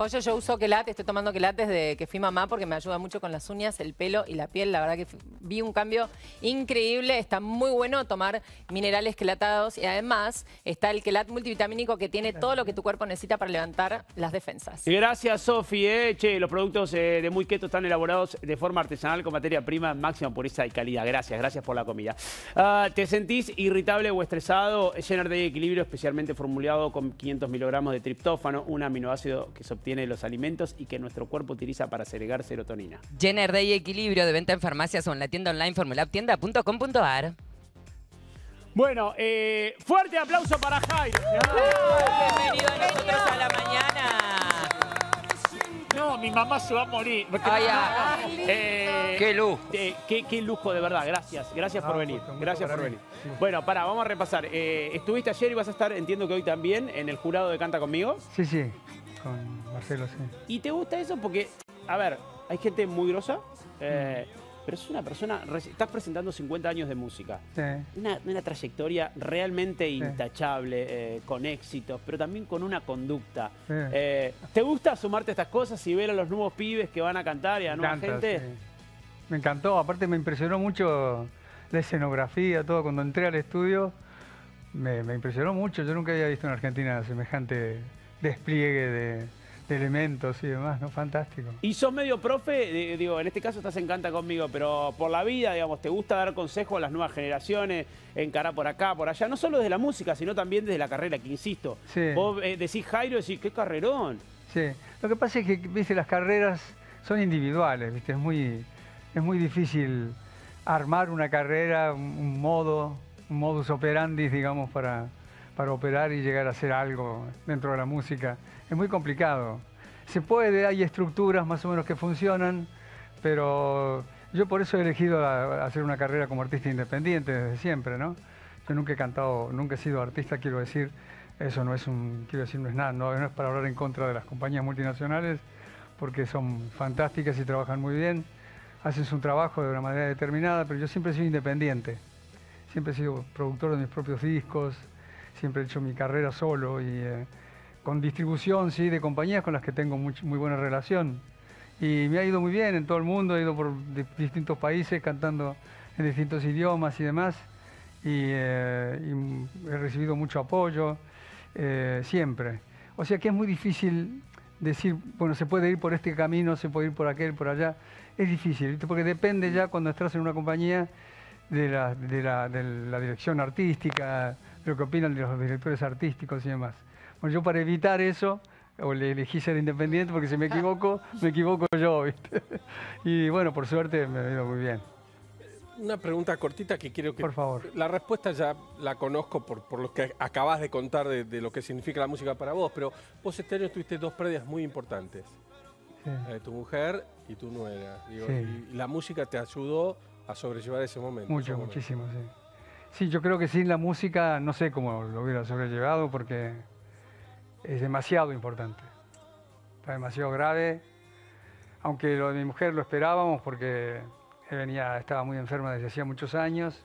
Oye, yo uso quelate, estoy tomando quelate desde que fui mamá porque me ayuda mucho con las uñas, el pelo y la piel. La verdad que vi un cambio increíble. Está muy bueno tomar minerales quelatados y además está el quelat multivitamínico que tiene todo lo que tu cuerpo necesita para levantar las defensas. gracias, Sofi. Eh. Che, los productos eh, de Muy Keto están elaborados de forma artesanal con materia prima máxima pureza y calidad. Gracias, gracias por la comida. Ah, ¿Te sentís irritable o estresado? Es Llenar de equilibrio especialmente formulado con 500 miligramos de triptófano, un aminoácido que se obtiene de los alimentos y que nuestro cuerpo utiliza para segregar serotonina. Jenner Day Equilibrio de venta en farmacias o en la tienda online formulabtienda.com.ar. Bueno, eh, fuerte aplauso para Jairo. Bienvenido a nosotros a la mañana. No, mi mamá se va a morir. Eh, qué lujo. Eh, qué, lujo, de verdad. Gracias. Gracias por ah, venir. Pues, gracias por venir. Bueno, para, vamos a repasar. estuviste ayer y vas a estar, entiendo que hoy también, en el jurado de Canta Conmigo. Sí, sí. Con Marcelo, sí. ¿Y te gusta eso? Porque, a ver, hay gente muy grosa, eh, mm. pero es una persona. Estás presentando 50 años de música. Sí. Una, trayectoria realmente intachable, eh, con éxitos, pero también con una conducta. Eh, ¿Te gusta sumarte a estas cosas y ver a los nuevos pibes que van a cantar y a nueva gente? Me encantó, aparte me impresionó mucho la escenografía, todo. Cuando entré al estudio, me, me impresionó mucho. Yo nunca había visto en Argentina semejante despliegue de, elementos y demás, ¿no? Fantástico. Y sos medio profe, digo, en este caso estás en Canta Conmigo, pero por la vida, digamos, ¿te gusta dar consejo a las nuevas generaciones, encarar por acá, por allá? No solo desde la música, sino también desde la carrera, que insisto. Sí. Vos eh, decís Jairo, decís, qué carrerón. Sí, lo que pasa es que, viste, las carreras son individuales, viste, es muy, es muy difícil armar una carrera, un, un modo, un modus operandi, digamos, para para operar y llegar a hacer algo dentro de la música. Es muy complicado. Se puede, hay estructuras más o menos que funcionan, pero yo por eso he elegido hacer una carrera como artista independiente desde siempre, ¿no? Yo nunca he cantado, nunca he sido artista, quiero decir, eso no es un, quiero decir, no es nada, no, no es para hablar en contra de las compañías multinacionales, porque son fantásticas y trabajan muy bien, hacen su trabajo de una manera determinada, pero yo siempre he sido independiente, siempre he sido productor de mis propios discos, siempre he hecho mi carrera solo y eh, con distribución, sí, de compañías con las que tengo muy, buena relación. Y me ha ido muy bien en todo el mundo, he ido por distintos países cantando en distintos idiomas y demás. Y, eh, he recibido mucho apoyo eh, siempre. O sea que es muy difícil decir, bueno, se puede ir por este camino, se puede ir por aquel, por allá. Es difícil, porque depende ya cuando estás en una compañía de la dirección artística, lo que opinan los directores artísticos y demás. Bueno, yo para evitar eso, o le elegí ser independiente, porque si me equivoco, me equivoco yo, ¿viste? Y bueno, por suerte me ha ido muy bien. Una pregunta cortita que quiero que... Por favor. La respuesta ya la conozco por, lo que acabas de contar de, lo que significa la música para vos, pero vos este año tuviste dos pérdidas muy importantes. tu mujer y tu nuera. la música te ayudó a sobrellevar ese momento. Mucho, muchísimo, sí. Sí, yo creo que sin la música no sé cómo lo hubiera sobrellevado porque es demasiado importante. Está demasiado grave. Aunque lo de mi mujer lo esperábamos porque venía, estaba muy enferma desde hacía muchos años.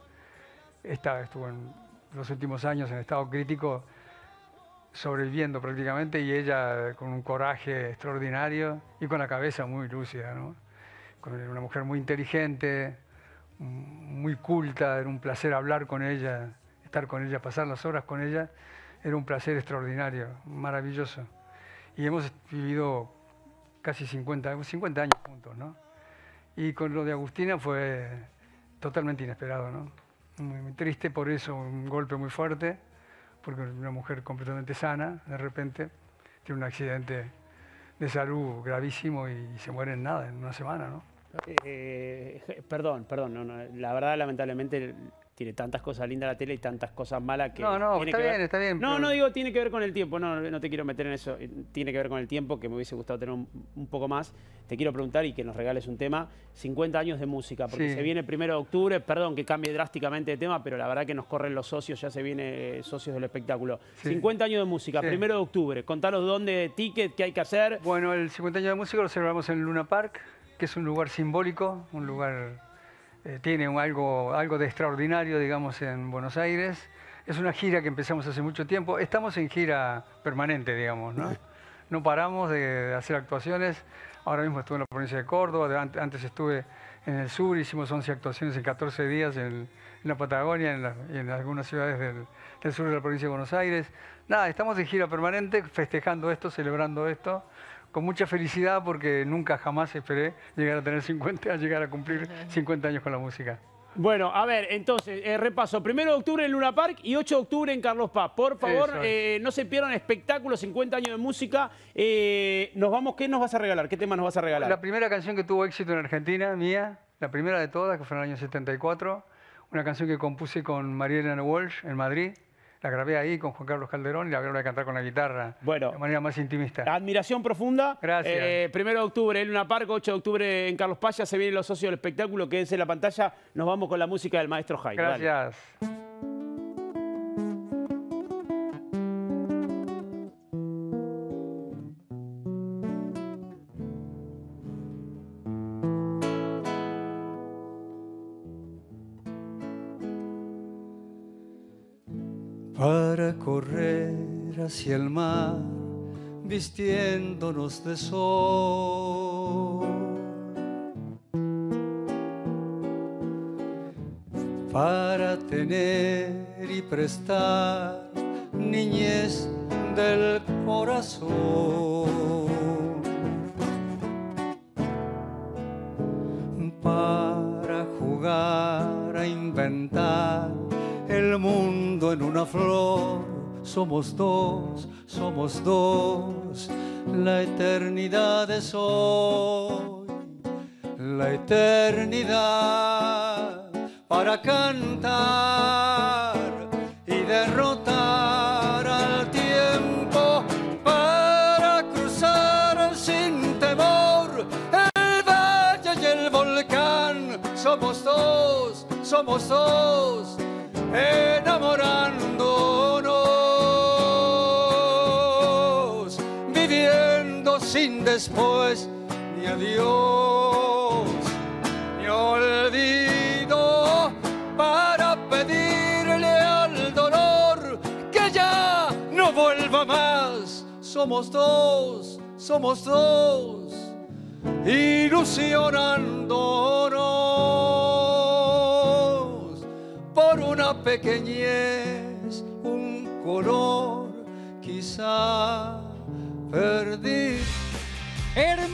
estuvo en los últimos años en estado crítico, sobreviviendo prácticamente, y ella con un coraje extraordinario y con la cabeza muy lúcida, ¿no? Con una mujer muy inteligente, muy culta, era un placer hablar con ella, estar con ella, pasar las horas con ella, era un placer extraordinario, maravilloso. Y hemos vivido casi 50, 50 años juntos, ¿no? Y con lo de Agustina fue totalmente inesperado, ¿no? Muy triste por eso, un golpe muy fuerte, porque una mujer completamente sana, de repente, tiene un accidente de salud gravísimo y se muere en nada, en una semana, ¿no? Eh, eh, perdón, perdón, no, la verdad lamentablemente tiene tantas cosas lindas la tele y tantas cosas malas que... No, no, está bien, está bien. No, no, digo, tiene que ver con el tiempo, no, no te quiero meter en eso, eh, tiene que ver con el tiempo, que me hubiese gustado tener un, poco más. Te quiero preguntar y que nos regales un tema, 50 años de música, porque se viene primero de octubre, perdón que cambie drásticamente de tema, pero la verdad que nos corren los socios, ya se viene socios del espectáculo. 50 años de música, primero de octubre, contanos dónde, ticket, qué hay que hacer. Bueno, el 50 años de música lo celebramos en Luna Park es un lugar simbólico, un lugar eh, tiene algo, de extraordinario, digamos, en Buenos Aires. Es una gira que empezamos hace mucho tiempo. Estamos en gira permanente, digamos, ¿no? paramos de hacer actuaciones. Ahora mismo estuve en la provincia de Córdoba, antes estuve en el sur, hicimos 11 actuaciones en 14 días en, la Patagonia en y en algunas ciudades del, sur de la provincia de Buenos Aires. Nada, estamos en gira permanente, festejando esto, celebrando esto con mucha felicidad porque nunca jamás esperé llegar a tener 50, a llegar a cumplir 50 años con la música. Bueno, a ver, entonces, eh, repaso. Primero de octubre en Luna Park y 8 de octubre en Carlos Paz. Por favor, eh, no se pierdan espectáculos, 50 años de música. Eh, nos vamos, ¿qué nos vas a regalar? ¿Qué tema nos vas a regalar? La primera canción que tuvo éxito en Argentina, mía, la primera de todas, que fue en el año 74. Una canción que compuse con Mariela Walsh en Madrid la grabé ahí con Juan Carlos Calderón y la vieron de cantar con la guitarra. De manera más intimista. Admiración profunda. Gracias. Eh, primero de octubre en Luna Park, 8 de octubre en Carlos Paya. Se vienen los socios del espectáculo. Quédense en la pantalla. Nos vamos con la música del maestro Jaime. Gracias. hacia el mar, vistiéndonos de sol. Para tener y prestar niñez del corazón. somos dos, somos dos, la eternidad es hoy, la eternidad para cantar y derrotar al tiempo, para cruzar sin temor el valle y el volcán, somos dos, somos dos. después, ni adiós, ni olvido para pedirle al dolor que ya no vuelva más. Somos dos, somos dos, ilusionándonos por una pequeñez, un color quizá perdido. hermoso.